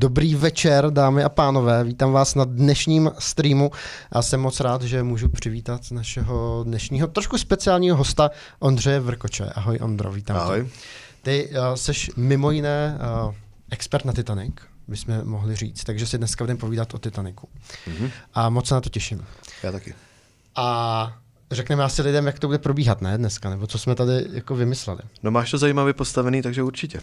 Dobrý večer, dámy a pánové. Vítám vás na dnešním streamu a jsem moc rád, že můžu přivítat našeho dnešního trošku speciálního hosta Ondřeje Vrkoče. Ahoj Ondro, vítám Ahoj. Tě. Ty uh, seš mimo jiné uh, expert na Titanic, bychom mohli říct, takže si dneska budeme povídat o Titaniku. Mm-hmm. A moc se na to těším. Já taky. A řekneme asi lidem, jak to bude probíhat, ne dneska, nebo co jsme tady jako vymysleli. No máš to zajímavě postavený, takže určitě.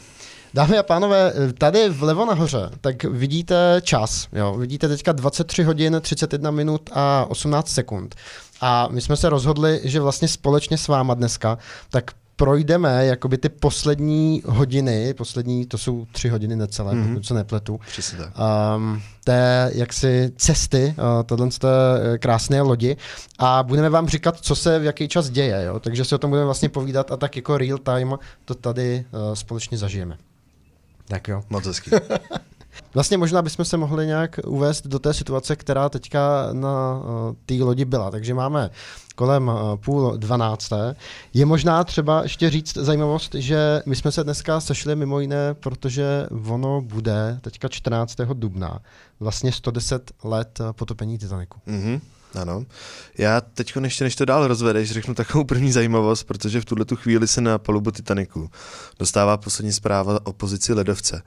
Dámy a pánové, tady vlevo nahoře, tak vidíte čas, jo, vidíte teďka 23 hodin, 31 minut a 18 sekund. A my jsme se rozhodli, že vlastně společně s váma dneska, tak projdeme jakoby ty poslední hodiny, poslední, to jsou tři hodiny necelé, mm-hmm. pokud se nepletu, Um, ehm, té jaksi cesty, uh, tohle té eh, krásné lodi a budeme vám říkat, co se v jaký čas děje, jo? takže si o tom budeme vlastně povídat a tak jako real time to tady uh, společně zažijeme. Tak jo. Moc hezky. Vlastně možná bychom se mohli nějak uvést do té situace, která teďka na eh, té lodi byla. Takže máme kolem eh, půl dvanácté. Je možná třeba ještě říct zajímavost, že my jsme se dneska sešli mimo jiné, protože ono bude teďka 14. dubna vlastně 110 let eh, potopení Titaniku. Mm-hmm. Ano. Já teď, než, než to dál rozvedeš, řeknu takovou první zajímavost, protože v tuhle tu chvíli se na palubu Titaniku dostává poslední zpráva o pozici ledovce.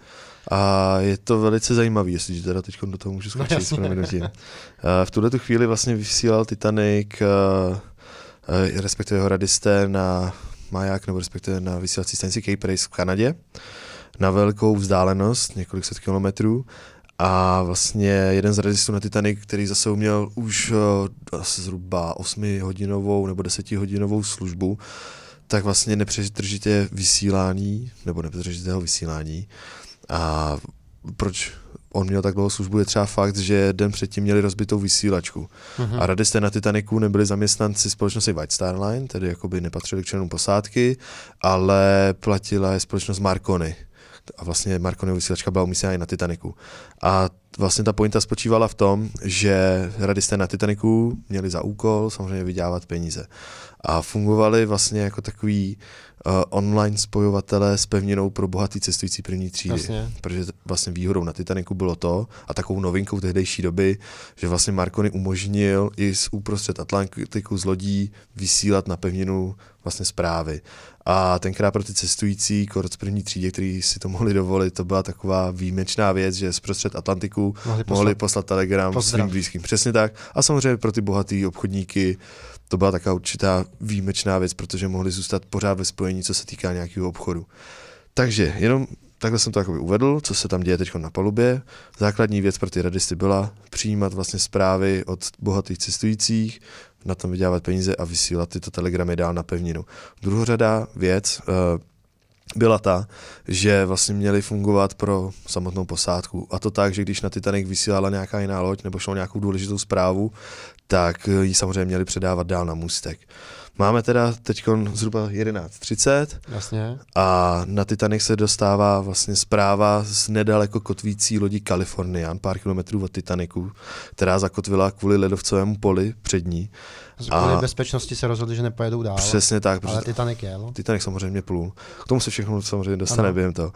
A je to velice zajímavý, jestliže teda teď do toho můžu no skočit. No, uh, v tuhle tu chvíli vlastně vysílal Titanic, uh, respektive jeho radisté na maják, nebo respektive na vysílací stanici Cape Race v Kanadě, na velkou vzdálenost, několik set kilometrů. A vlastně jeden z radistů na Titanic, který zase uměl už uh, asi zhruba 8-hodinovou nebo 10-hodinovou službu, tak vlastně nepřetržitě vysílání, nebo nepřetržitého vysílání, a proč on měl tak dlouho službu, je třeba fakt, že den předtím měli rozbitou vysílačku. Mm-hmm. A radisté na Titaniku nebyli zaměstnanci společnosti White Star Line, tedy jakoby nepatřili k členům posádky, ale platila je společnost Marconi. A vlastně Marconi vysílačka byla umístěna i na Titaniku. A vlastně ta pointa spočívala v tom, že radisté na Titaniku měli za úkol samozřejmě vydělávat peníze. A fungovali vlastně jako takový uh, online spojovatele s pevninou pro bohatý cestující první třídy. Jasně. Protože vlastně výhodou na Titaniku bylo to, a takovou novinkou tehdejší doby, že vlastně Marconi umožnil i z uprostřed Atlantiku z lodí vysílat na pevninu vlastně zprávy. A tenkrát pro ty cestující kort první třídě, kteří si to mohli dovolit, to byla taková výjimečná věc, že zprostřed Atlantiku mohli poslat, mohli poslat telegram Pozdrav. svým blízkým. Přesně tak. A samozřejmě pro ty bohatý obchodníky to byla taková určitá výjimečná věc, protože mohli zůstat pořád ve spojení, co se týká nějakého obchodu. Takže jenom takhle jsem to jakoby uvedl, co se tam děje teď na palubě. Základní věc pro ty radisty byla přijímat vlastně zprávy od bohatých cestujících, na tom vydělávat peníze a vysílat tyto telegramy dál na pevninu. Druhořadá věc, eh, byla ta, že vlastně měly fungovat pro samotnou posádku. A to tak, že když na Titanic vysílala nějaká jiná loď nebo šlo nějakou důležitou zprávu, tak ji samozřejmě měli předávat dál na můstek. Máme teda teď zhruba 11.30 Jasně. a na Titanic se dostává vlastně zpráva z nedaleko kotvící lodi Kalifornian, pár kilometrů od Titaniku, která zakotvila kvůli ledovcovému poli před ní. z a bezpečnosti se rozhodli, že nepojedou dál. Přesně tak. Ale Titanic jel. Titanic samozřejmě plul. K tomu se všechno samozřejmě dostane ano. během toho. Uh,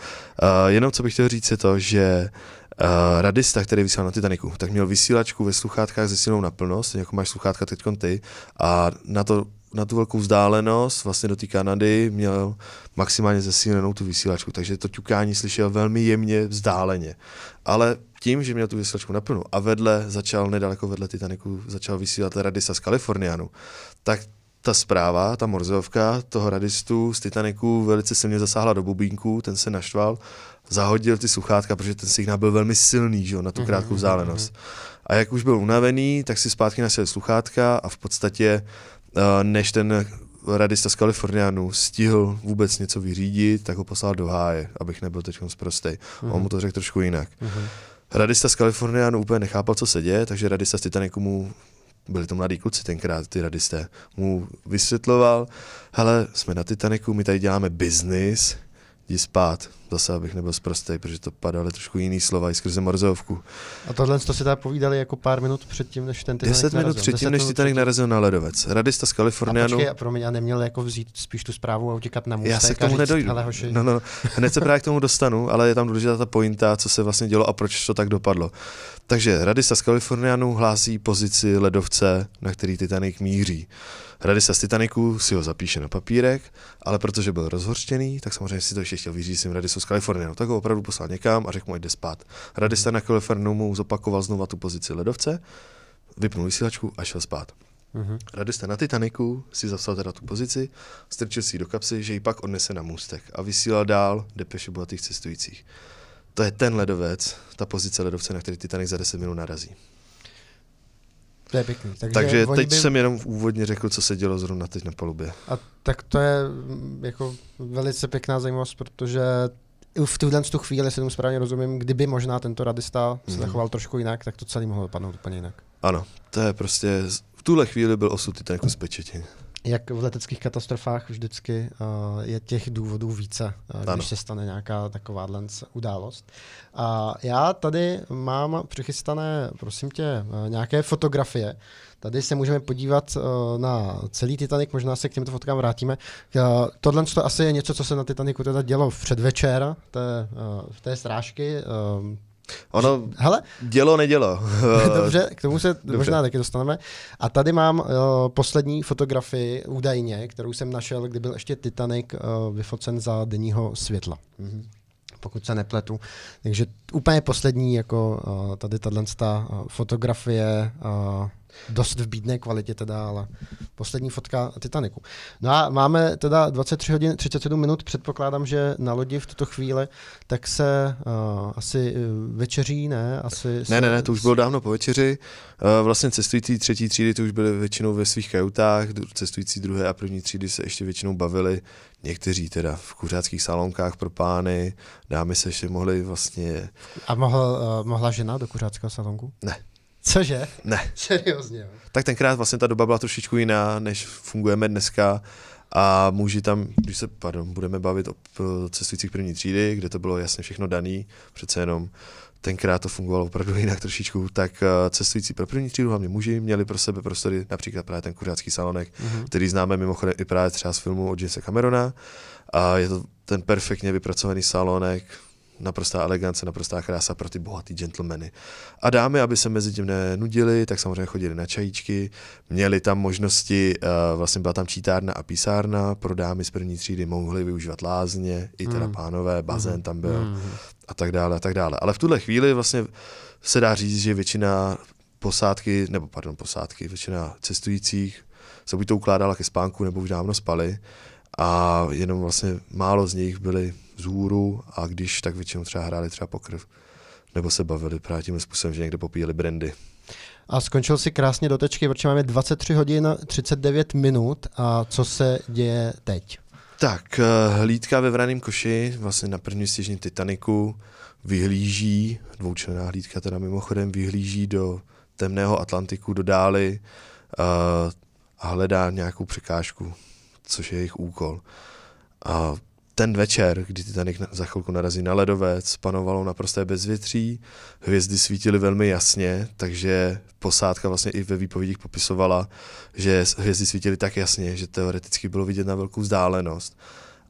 jenom co bych chtěl říct je to, že Uh, radista, který vysílal na Titaniku, tak měl vysílačku ve sluchátkách se silnou naplno, jako máš sluchátka teď ty, a na to na tu velkou vzdálenost vlastně do té Kanady měl maximálně zesílenou tu vysílačku, takže to ťukání slyšel velmi jemně vzdáleně. Ale tím, že měl tu vysílačku naplnou a vedle začal, nedaleko vedle Titaniku, začal vysílat Radisa z Kalifornianu, tak ta zpráva, ta morzovka toho radistu z Titaniku velice silně zasáhla do bubínku, ten se naštval, zahodil ty sluchátka, protože ten signál byl velmi silný že, na tu mhm, krátkou mhm, vzdálenost. Mhm. A jak už byl unavený, tak si zpátky nasil sluchátka a v podstatě uh, Eh, než ten radista z Kalifornianu stihl vůbec něco vyřídit, tak ho poslal do háje, abych nebyl teď zprostej. Mm-hmm. On mhm. mu to řekl trošku jinak. Mm-hmm. Radista z Kaliforniánu úplně nechápal, co se děje, takže radista z Titaniku mu byli to mladí kluci tenkrát, ty radisté, mu vysvětloval, hele, jsme na Titaniku, my tady děláme biznis, jdi spát, zase abych nebyl zprostej, protože to padaly trošku jiný slova i skrze morzovku. A tohle to si tady povídali jako pár minut předtím, než ten Titanic 10 minut předtím, než Titanic narazil na ledovec. Radista z Kalifornianu. A pro mě a neměl jako vzít spíš tu zprávu a utíkat na můstek Já se k tomu nedojdu. Ale Hoši. No, no, no, hned se právě k tomu dostanu, ale je tam důležitá ta pointa, co se vlastně dělo a proč to tak dopadlo. Takže Radista z Kalifornianu hlásí pozici ledovce, na který Titanic míří. Uh, Radista z Titaniku si ho zapíše na papírek, ale protože byl rozhorštěný, tak samozřejmě si to ještě chtěl vyřídit s tím Radisou z Kalifornie. No, tak ho opravdu poslal někam a řekl mu, jde spát. Radista mhm. na Kalifornu mu zopakoval znova tu pozici ledovce, vypnul vysílačku a šel spát. Mm-hmm. Radista na Titaniku si zapsal teda tu pozici, strčil si ji do kapsy, že ji pak odnese na můstek a vysílal dál depeše bohatých cestujících. To je ten ledovec, ta pozice ledovce, na který Titanic za 10 minut narazí. To je pěkný. Takže, Takže teď by... jsem jenom úvodně řekl, co se dělo zrovna teď na palubě. A tak to je mm, jako velice pěkná zajímavost, protože v tuhle tu chvíli, si tomu správně rozumím, kdyby možná tento radista se mhm. zachoval mm. trošku jinak, tak to celé mohlo dopadnout úplně jinak. Ano, to je prostě, v tuhle chvíli byl osud Titaniku z jak v leteckých katastrofách vždycky uh, je těch důvodů více, uh, když se stane nějaká taková událost. A já tady mám přichystané, prosím tě, uh, nějaké fotografie. Tady se můžeme podívat uh, na celý Titanic, možná se k těmto fotkám vrátíme. Uh, tohle to asi je něco, co se na Titanicu teda dělo v předvečer té, uh, té strážky. Uh, Ono, Hele, dělo, nedělo. Eh, dobře, k tomu se Dobře. možná taky dostaneme. A tady mám uh, poslední fotografii, údajně, kterou jsem našel, kdy byl ještě Titanic uh, vyfocen za denního světla. Mm-hmm pokud se nepletu. Takže úplně poslední, jako uh, tady tato fotografie uh, dost v bídné kvalitě teda, ale poslední fotka Titaniku. No a máme teda 23 hodin 37 minut, předpokládám, že na lodi v tuto chvíli, tak se uh, asi eh, večeří, ne? Asi ne, ne, ne, to už bylo dávno po večeři. Uh, vlastně cestující třetí třídy to už byly většinou ve svých kajutách, cestující druhé a první třídy se ještě většinou bavili, někteří teda v kuřáckých salonkách pro pány, dámy se ještě mohly vlastně... A mohl, uh, mohla žena do kuřáckého salonku? Ne. Cože? Ne. Seriózně. Jo? Tak tenkrát vlastně ta doba byla trošičku jiná, než fungujeme dneska. A muži tam, když se pardon, budeme bavit o cestujících první třídy, kde to bylo jasně všechno daný, přece jenom tenkrát to fungovalo opravdu jinak trošičku, tak eh, cestující pro první třídu, hlavně muži, měli pro sebe prostory, například právě ten kuřácký salonek, mm-hmm. který známe mimochodem i právě třeba z filmu od Jamesa Camerona. A je to ten perfektně vypracovaný salonek, naprostá elegance, naprostá krása pro ty bohatý gentlemany. A dámy, aby se mezi tím nenudili, tak samozřejmě chodili na čajíčky, měli tam možnosti, eh, vlastně byla tam čítárna a písárna, pro dámy z první třídy mohli využívat lázně, i teda mm. pánové, bazén hmm. tam byl mm. a tak dále a tak dále. Ale v tuhle chvíli vlastně se dá říct, že většina posádky, nebo pardon posádky, většina cestujících se buď to ukládala ke spánku, nebo už dávno spali a jenom vlastně málo z nich byli z hůru a když, tak většinou třeba hráli třeba pokrv nebo se bavili právě tím způsobem, že někde popíjeli brandy. A skončil si krásně do tečky, protože máme 23 hodin 39 minut a co se děje teď? Tak, eh, hlídka ve Vraném koši, vlastně na první stěžní Titaniku, vyhlíží, dvoučlená hlídka teda mimochodem, vyhlíží do temného Atlantiku, do dály eh, a hledá nějakou překážku což je jejich úkol. A ten večer, kdy Titanic za chvilku narazí na ledovec, panovalo naprosté bezvětří, hvězdy svítily velmi jasně, takže posádka vlastně i ve výpovědích popisovala, že hvězdy svítily tak jasně, že teoreticky bylo vidět na velkou vzdálenost.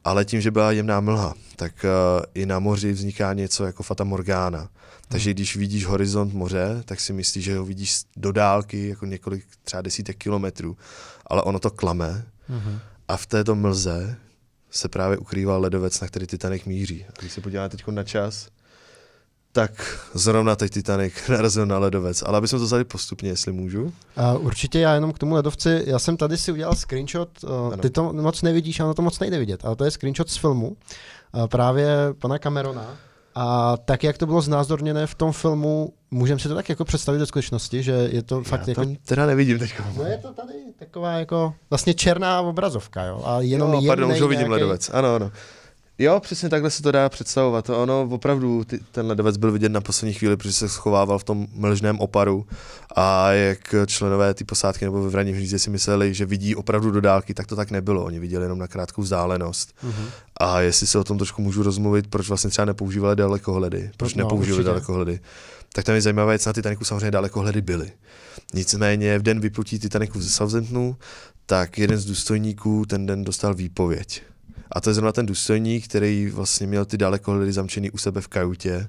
Ale tím, že byla jemná mlha, tak uh, i na moři vzniká něco jako Fata Morgana. Takže když vidíš horizont moře, tak si myslíš, že ho vidíš do dálky, jako několik třeba desítek kilometrů, ale ono to klame. Hmm a v této mlze se právě ukrývá ledovec, na který Titanic míří. A když se podíváme teď na čas, tak zrovna teď Titanic narazil na ledovec. Ale abychom to vzali postupně, jestli můžu. A určitě já jenom k tomu ledovci, já jsem tady si udělal screenshot, eh, ano. ty to moc nevidíš, ono to moc nejde vidět, ale to je screenshot z filmu eh, právě pana Camerona, a tak, jak to bylo znázorněné v tom filmu, můžeme si to tak jako představit do skutečnosti, že je to fakt jako... teda nevidím teď. No je to tady taková jako vlastně černá obrazovka, jo? A jenom jo, pardon, už ho vidím nějaký... ledovec. Ano, ano. Jo, přesně takhle se to dá představovat. Ono opravdu, ty, ten ledovec byl vidět na poslední chvíli, protože se schovával v tom mlžném oparu a jak členové ty posádky nebo ve vraní si mysleli, že vidí opravdu do dálky, tak to tak nebylo. Oni viděli jenom na krátkou vzdálenost. Mm-hmm. A jestli se o tom trošku můžu rozmluvit, proč vlastně třeba nepoužívali dalekohledy, proč no, no nepoužívali určitě. dalekohledy, tak tam je zajímavé, že na Titaniku samozřejmě dalekohledy byly. Nicméně v den vyplutí Titaniku ze Southamptonu, tak jeden z důstojníků ten den dostal výpověď a to je zrovna ten důstojník, který vlastně měl ty dalekohledy zamčený u sebe v kajutě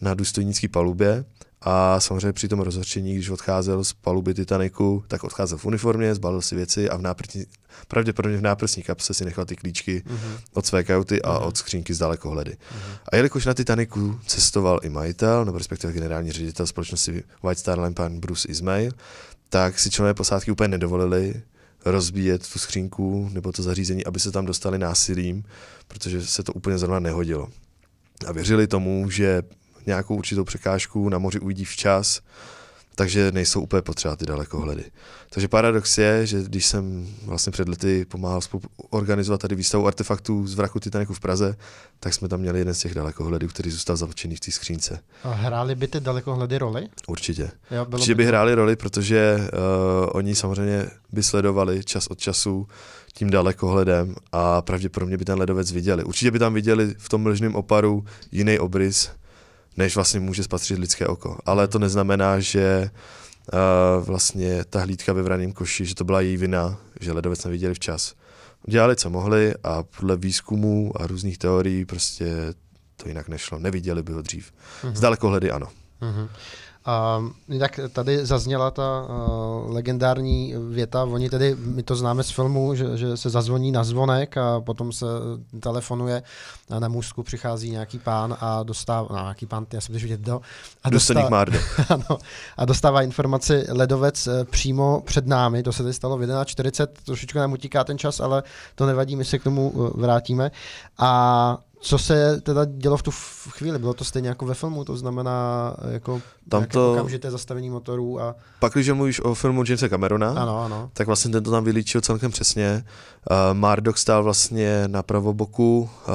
na důstojnické palubě. A samozřejmě při tom rozhořčení, když odcházel z paluby Titaniku, tak odcházel v uniformě, zbalil si věci a v náprtní, pravděpodobně v náprsní kapse si nechal ty klíčky mm-hmm. od své kajuty a mm-hmm. od skřínky z dalekohledy. Mm-hmm. A jelikož na Titaniku cestoval i majitel, nebo respektive generální ředitel společnosti White Star Line, pan Bruce Ismail, tak si členové posádky úplně nedovolili rozbíjet tu skřínku nebo to zařízení, aby se tam dostali násilím, protože se to úplně zrovna nehodilo. A věřili tomu, že nějakou určitou překážku na moři uvidí včas takže nejsou úplně potřeba ty dalekohledy. Takže paradox je, že když jsem vlastně před lety pomáhal organizovat tady výstavu artefaktů z vraku Titaniku v Praze, tak jsme tam měli jeden z těch dalekohledů, který zůstal zavčený v té skřínce. A hráli by ty dalekohledy roli? Určitě. Jo, bylo Určitě by, by hráli roli, protože uh, oni samozřejmě by sledovali čas od času tím dalekohledem a pravděpodobně by ten ledovec viděli. Určitě by tam viděli v tom mlžném oparu jiný obrys, než vlastně může spatřit lidské oko. Ale to neznamená, že uh, vlastně ta hlídka ve vraném koši, že to byla její vina, že ledovec neviděli včas. Dělali, co mohli a podle výzkumů a různých teorií prostě to jinak nešlo. Neviděli by ho dřív. Mm-hmm. Z dalekohledy ano. Mm-hmm. A tak tady zazněla ta uh, legendární věta, oni tedy, my to známe z filmu, že, že se zazvoní na zvonek a potom se telefonuje a na můstku přichází nějaký pán a dostává, no, nějaký pán, já jsem vidět do, no, a dostává, ano, a dostává informaci ledovec eh, přímo před námi, to se tady stalo v 11.40, trošičku nám utíká ten čas, ale to nevadí, my se k tomu eh, vrátíme. A co se teda dělo v tu chvíli? Bylo to stejně jako ve filmu, to znamená eh, jako tam to... okamžité zastavení motorů a... Pak, když mluvíš o filmu Jamesa Camerona, ano, ano. tak vlastně ten to tam vylíčil celkem přesně. Uh, Mardok stál vlastně na pravoboku uh,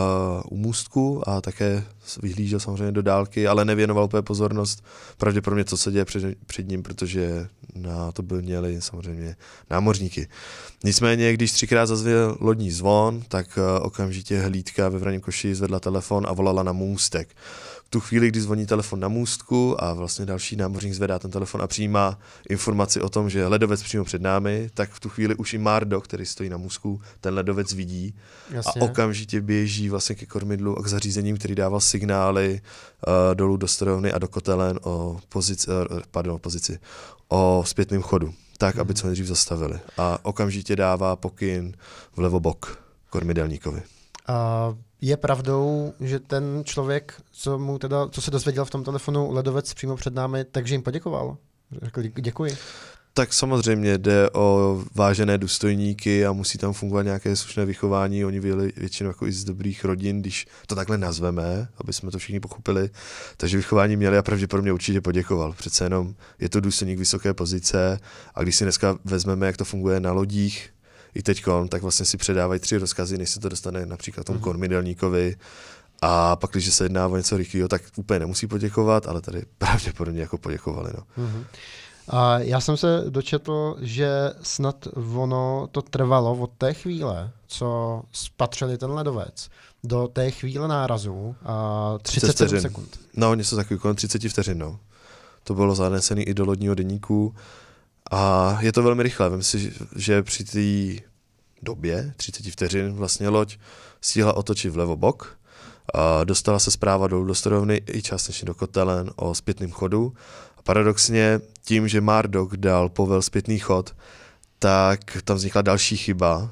u můstku a také vyhlížel samozřejmě do dálky, ale nevěnoval úplně pozornost pravděpodobně, co se děje před, před ním, protože na no, to byl měli samozřejmě námořníky. Nicméně, když třikrát zazvěl lodní zvon, tak eh, okamžitě hlídka ve Vraním koši zvedla telefon a volala na můstek. V tu chvíli, kdy zvoní telefon na můstku a vlastně další námořník zvedá ten telefon a přijímá informaci o tom, že ledovec přímo před námi, tak v tu chvíli už i Mardo, který stojí na můstku, ten ledovec vidí Jasně. a okamžitě běží vlastně ke kormidlu a k zařízením, který dával signály uh, dolů do strojovny a do kotelen o pozici, uh, pardon, pozici, o zpětném chodu, tak, aby co nejdřív zastavili. A okamžitě dává pokyn vlevo bok kormidelníkovi. A je pravdou, že ten člověk, co, mu teda, co se dozvěděl v tom telefonu ledovec přímo před námi, takže jim poděkoval? Řekl děkuji. Tak samozřejmě jde o vážené důstojníky a musí tam fungovat nějaké slušné vychování. Oni byli většinou jako i z dobrých rodin, když to takhle nazveme, aby jsme to všichni pochopili. Takže vychování měli a pravděpodobně určitě poděkoval. Přece jenom je to důstojník vysoké pozice a když si dneska vezmeme, jak to funguje na lodích, i teď, tak vlastně si předávají tři rozkazy, než se to dostane například tomu mhm. kormidelníkovi. A pak, když se jedná o něco rychlého, tak úplně nemusí poděkovat, ale tady pravděpodobně jako poděkovali. No. Uh-huh. A já jsem se dočetl, že snad ono to trvalo od té chvíle, co spatřili ten ledovec, do té chvíle nárazu a 30 sekund. No, něco takového, kolem 30 vteřin, no. To bylo zanesené i do lodního deníku a je to velmi rychlé. Vím si, že při té době, 30 vteřin, vlastně loď stíhla otočit vlevo bok, a dostala se zpráva dolů do strojovny i částečně do kotelen o zpětném chodu Paradoxně tím, že Mardok dal povel zpětný chod, tak tam vznikla další chyba. Uh,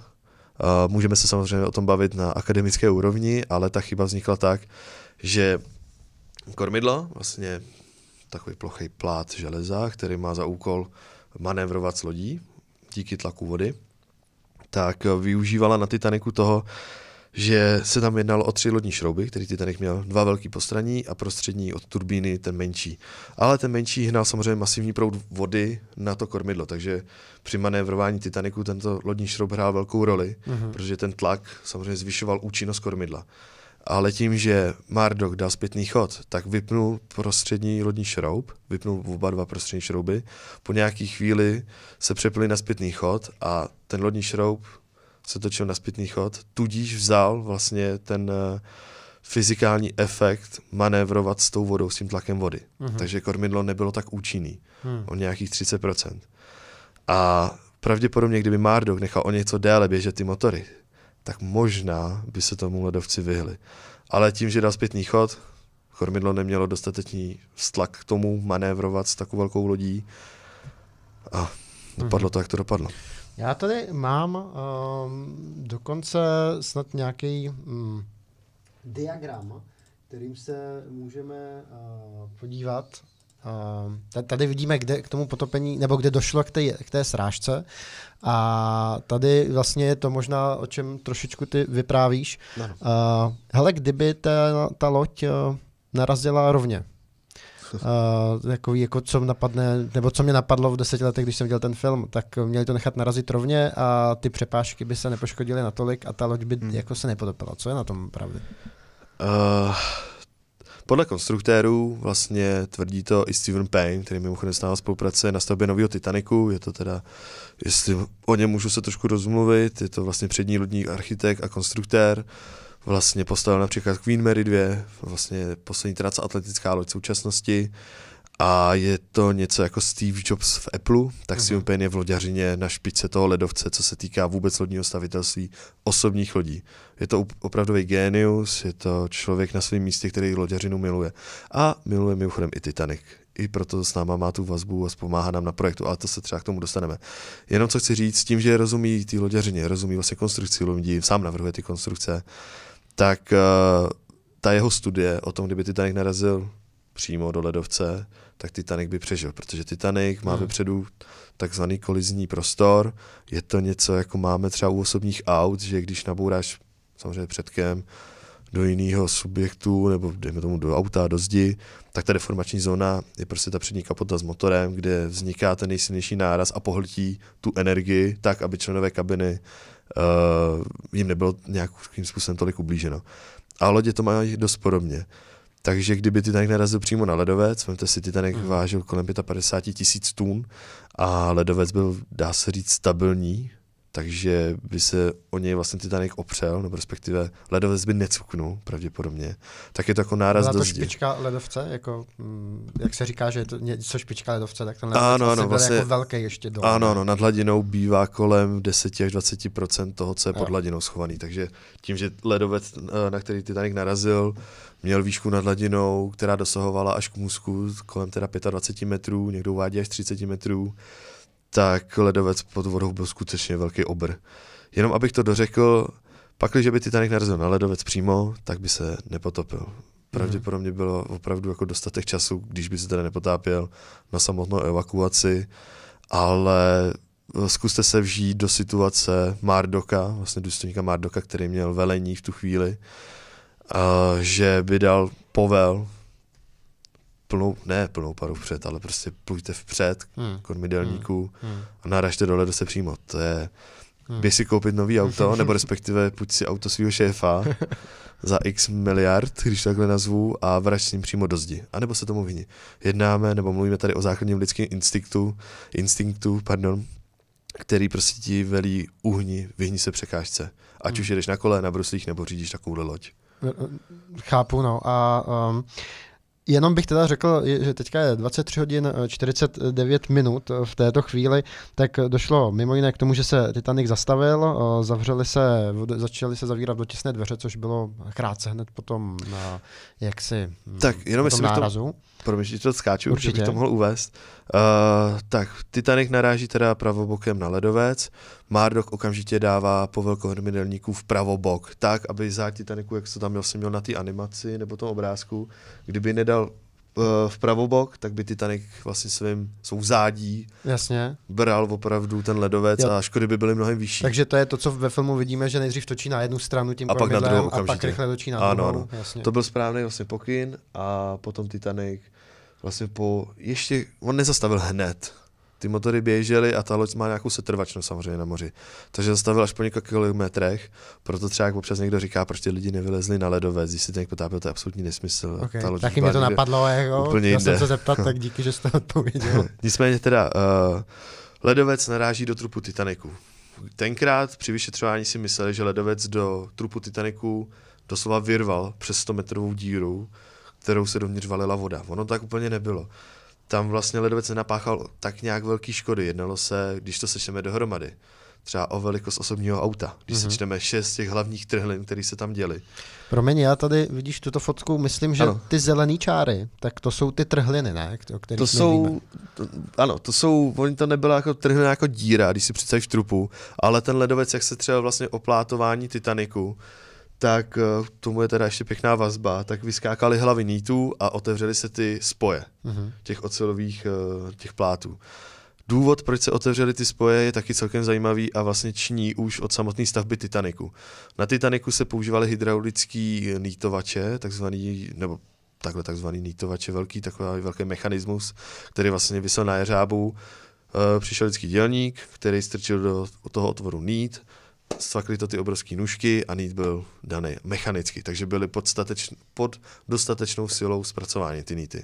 můžeme se samozřejmě o tom bavit na akademické úrovni, ale ta chyba vznikla tak, že kormidlo, vlastně takový plochý plát železa, který má za úkol manévrovat s lodí díky tlaku vody, tak využívala na Titaniku toho, že se tam jednalo o tři lodní šrouby, který Titanic měl dva velký postraní a prostřední od turbíny ten menší. Ale ten menší hnal samozřejmě masivní proud vody na to kormidlo, takže při manévrování Titaniku tento lodní šroub hrál velkou roli, mm-hmm. protože ten tlak samozřejmě zvyšoval účinnost kormidla. Ale tím, že Mardok dal zpětný chod, tak vypnul prostřední lodní šroub, vypnul oba dva prostřední šrouby, po nějaké chvíli se přepli na zpětný chod a ten lodní šroub se točil na zpětný chod, tudíž vzal vlastně ten eh, fyzikální efekt manévrovat s tou vodou, s tím tlakem vody. Mm-hmm. Takže kormidlo nebylo tak účinný, mm. o nějakých 30%. A pravděpodobně, kdyby Mardok nechal o něco déle běžet ty motory, tak možná by se tomu ledovci vyhli. Ale tím, že dal zpětný chod, kormidlo nemělo dostatečný vztlak k tomu manévrovat s takovou velkou lodí a dopadlo mm-hmm. to, jak to dopadlo. Já tady mám um, dokonce snad nějaký um, diagram, kterým se můžeme uh, podívat. Uh, tady vidíme, kde k tomu potopení, nebo kde došlo k té, k té srážce. A tady vlastně je to možná, o čem trošičku ty vyprávíš. No. Uh, hele, kdyby ta, ta loď uh, narazila rovně, uh, jako, jako co napadne, nebo co mě napadlo v deseti letech, když jsem viděl ten film, tak měli to nechat narazit rovně a ty přepážky by se nepoškodily natolik a ta loď by hmm. jako se nepotopila. Co je na tom pravdy? Uh, podle konstruktérů vlastně tvrdí to i Steven Payne, který mimochodem s náma spolupracuje na stavbě nového Titaniku. Je to teda, jestli o něm můžu se trošku rozmluvit, je to vlastně přední lodní architekt a konstruktér. Uh, vlastně postavil například Queen Mary 2, vlastně poslední transatlantická loď současnosti a je to něco jako Steve Jobs v Apple, tak si mhm. úplně je v loďařině na špičce toho ledovce, co se týká vůbec lodního stavitelství osobních lodí. Je to opravdový génius, je to člověk na svém místě, který loďařinu miluje. A miluje mimochodem i Titanic. I proto s náma má tu vazbu a pomáhá nám na projektu, ale to se třeba k tomu dostaneme. Jenom co chci říct, tím, že rozumí ty loďařině, rozumí vlastně konstrukci lodí, sám navrhuje ty konstrukce, tak uh, ta jeho studie o tom, kdyby Titanic narazil přímo do ledovce, tak Titanic by přežil, protože Titanic má hmm. vepředu takzvaný kolizní prostor. Je to něco, jako máme třeba u osobních aut, že když nabouráš samozřejmě předkem do jiného subjektu, nebo dejme tomu do auta, do zdi, tak ta deformační zóna je prostě ta přední kapota s motorem, kde vzniká ten nejsilnější náraz a pohltí tu energii tak, aby členové kabiny uh, jim nebylo nějakým způsobem tolik ublíženo. A lodě to mají dost podobně. Takže kdyby Titanic narazil přímo na ledovec, vemte si, Titanic mm. vážil kolem 55 tisíc tun a ledovec byl, dá se říct, stabilní, takže by se o něj vlastně Titanic opřel, nebo respektive ledovec by necuknul pravděpodobně, tak je to jako náraz Byla to do zdi. špička ledovce, jako, mm, jak se říká, že je to něco špička ledovce, tak ten ledovec ano, ano, vlastně, jako velký ještě dole. Ano, ano, nad hladinou bývá kolem 10 až 20 toho, co je pod hladinou schovaný, takže tím, že ledovec, eh, na který Titanic narazil, měl výšku nad hladinou, která dosahovala až k musku, kolem teda 25 metrů, někdo uvádí až 30 metrů, tak ledovec pod vodou byl skutečně velký obr. Jenom abych to dořekl, pakliže by Titanic narazil na ledovec přímo, tak by se nepotopil. Mhm. Pravděpodobně bylo opravdu jako dostatek času, když by se teda nepotápěl na samotnou evakuaci, ale eh, zkuste se vžít do situace Mardoka, vlastně důstojníka Mardoka, který měl velení v tu chvíli, eh, že by dal povel plnou, ne plnou paru vpřed, ale prostě plujte vpřed hmm. kormidelníků hmm. hmm. a náražte dole do se přímo. To je, hmm. běž si koupit nový auto, nebo respektive půjď si auto svého šéfa za x miliard, když takhle nazvu, a vrať s ním přímo do zdi. A nebo se tomu vyni. Jednáme, nebo mluvíme tady o základním lidském instinktu, instinktu, pardon, který prostě ti velí uhni, vyhni se překážce. Ať hmm. už jedeš na kole, na bruslích, nebo řídíš takovouhle loď. Chápu, no. A um, Jenom bych teda řekl, že teďka je 23 hodin 49 eh, minut eh, v této chvíli, tak eh, došlo mimo jiné k tomu, že se Titanic zastavil, zavřeli se, začaly se zavírat těsné dveře, což bylo krátce hned potom, jak si. Hm, tak jenom jestli bych to promiň, že to skáču, Určitě. bych to mohl uvést. Uh, tak, Titanic naráží teda pravobokem na ledovec, Mardok okamžitě dává po velkohrmidelníku v pravobok, tak, aby za Titaniku, jak to tam měl, jsem měl na té animaci nebo tom obrázku, kdyby nedal uh, v pravobok, tak by Titanic vlastně svým svou zádí Jasně. bral opravdu ten ledovec jo. a škody by byly mnohem vyšší. Takže to je to, co ve filmu vidíme, že nejdřív točí na jednu stranu tím a pak na druhou a pak rychle točí na ano, druhou. Ano. Jasně. To byl správný vlastně pokyn a potom Titanic vlastně po ještě, on nezastavil hned. Ty motory běžely a ta loď má nějakou setrvačnost samozřejmě na moři. Takže zastavil až po několika kilometrech, proto třeba jak občas někdo říká, proč ty lidi nevylezli na ledovec, když se ten potápěl, to je absolutní nesmysl. Okay, ta loď taky mi to napadlo, jako, úplně jsem se zeptat, tak díky, že jste odpověděl. Nicméně teda, uh, ledovec naráží do trupu Titaniku. Tenkrát při vyšetřování si mysleli, že ledovec do trupu Titaniku doslova vyrval přes 100 metrovou díru, kterou se dovnitř valila voda. Ono tak úplně nebylo. Tam vlastně ledovec nenapáchal tak nějak velký škody. Jednalo se, když to sečteme dohromady, třeba o velikost osobního auta, když mm-hmm. sečteme šest těch hlavních trhlin, které se tam děly. Promiň, já tady vidíš tuto fotku, myslím, že ano. ty zelené čáry, tak to jsou ty trhliny, ne? O to to jsou, to, ano, to jsou, oni to nebyla jako trhlina jako díra, když si představíš trupu, ale ten ledovec, jak se třeba vlastně oplátování Titaniku, tak eh, k tomu je teda ještě pěkná vazba, tak vyskákaly hlavy nítů a otevřely se ty spoje mm-hmm. těch ocelových eh, těch plátů. Důvod, proč se otevřely ty spoje, je taky celkem zajímavý a vlastně činí už od samotné stavby Titaniku. Na Titaniku se používaly hydraulické nítovače, takzvaný, nebo takhle takzvaný nítovače velký, takový velký mechanismus, který vlastně vysel na jeřábu. Eh, přišel lidský dělník, který strčil do toho otvoru nít, svakli to ty obrovské nůžky a nít byl daný mechanicky, takže byly pod, pod dostatečnou silou zpracování ty nýty.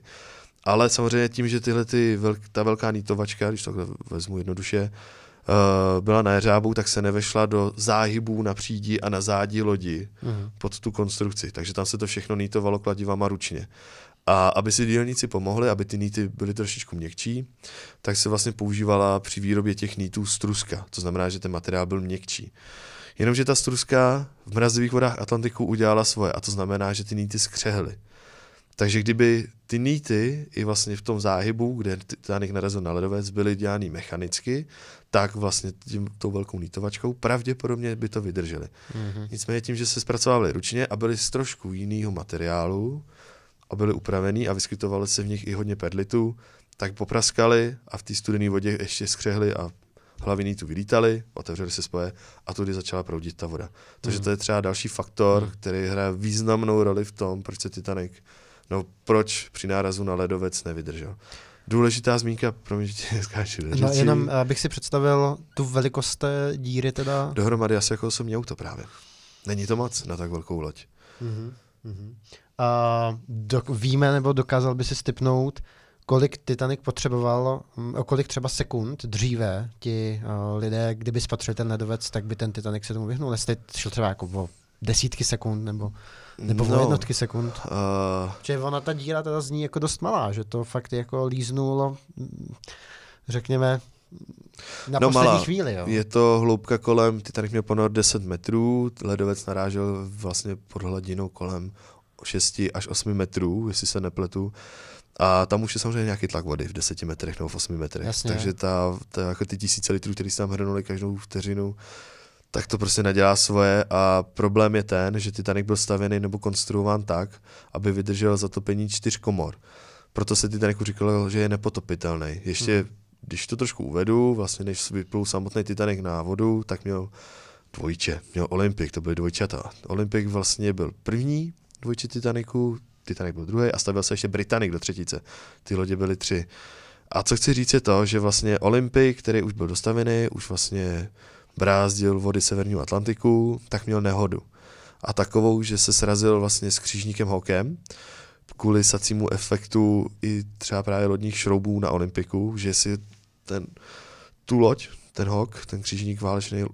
Ale samozřejmě tím, že tyhle ty, velk, ta velká nítovačka, když to vezmu jednoduše, uh, byla na jeřábu, tak se nevešla do záhybů na přídi a na zádi lodi uh-huh. pod tu konstrukci. Takže tam se to všechno nítovalo kladivama ručně. A aby si dílníci pomohli, aby ty nýty byly trošičku měkčí, tak se vlastně používala při výrobě těch nýtů struska. To znamená, že ten materiál byl měkčí. Jenomže ta struska v mrazivých vodách Atlantiku udělala svoje a to znamená, že ty nýty skřehly. Takže kdyby ty nýty i vlastně v tom záhybu, kde Titanic narazil na ledovec, byly dělány mechanicky, tak vlastně tím, tou velkou nýtovačkou pravděpodobně by to vydrželi. Mm-hmm. Nicméně tím, že se zpracovávali ručně a byly z trošku jiného materiálu, a byly upravený a vyskytovalo se v nich i hodně perlitů, tak popraskali a v té studené vodě ještě skřehli a hlaviny tu vylítali, otevřeli se spoje a tudy začala proudit ta voda. Takže hmm. to je třeba další faktor, hmm. který hraje významnou roli v tom, proč se Titanic, no proč při nárazu na ledovec nevydržel. Důležitá zmínka, promiň, že tě skáču. No, jenom eh, abych si představil tu velikost té díry teda. Dohromady asi jako osobní auto právě. Není to moc na tak velkou loď. Mm-hmm. Uh, do, víme nebo dokázal by si stipnout, kolik Titanic potřeboval, o kolik třeba sekund dříve ti uh, lidé, kdyby spatřili ten ledovec, tak by ten Titanic se tomu vyhnul, jestli šel třeba jako o desítky sekund nebo, nebo no, jednotky sekund. Uh... Eh. Že ona ta díra teda zní jako dost malá, že to fakt jako líznulo, řekněme, na no, poslední malá. chvíli. Jo. Je to hloubka kolem, Titanic měl ponad 10 metrů, ledovec narážel vlastně pod hladinou kolem 6 až 8 metrů, jestli se nepletu. A tam už je samozřejmě nějaký tlak vody v 10 metrech nebo v 8 metrech. Jasně. Takže ta, ta, jako ty tisíce litrů, které se tam hrnuli každou vteřinu, tak to prostě nedělá svoje a problém je ten, že Titanic byl stavěný nebo konstruován tak, aby vydržel zatopení čtyř komor. Proto se Titanic říkalo, že je nepotopitelný. Ještě, hmm. když to trošku uvedu, vlastně než vyplul samotný Titanic na vodu, tak měl dvojče, měl Olympik, to byly dvojčata. Olympik vlastně byl první, dvojči Titaniku, Titanic byl druhý a stavil se ještě Britannic do třetice. Ty lodě byly tři. A co chci říct je to, že vlastně Olympik, který už byl dostavený, už vlastně brázdil vody severního Atlantiku, tak měl nehodu. A takovou, že se srazil vlastně s křížníkem Hokem, kvůli sacímu efektu i třeba právě lodních šroubů na Olympiku, že si ten, tu loď, ten hok, ten křížník válečný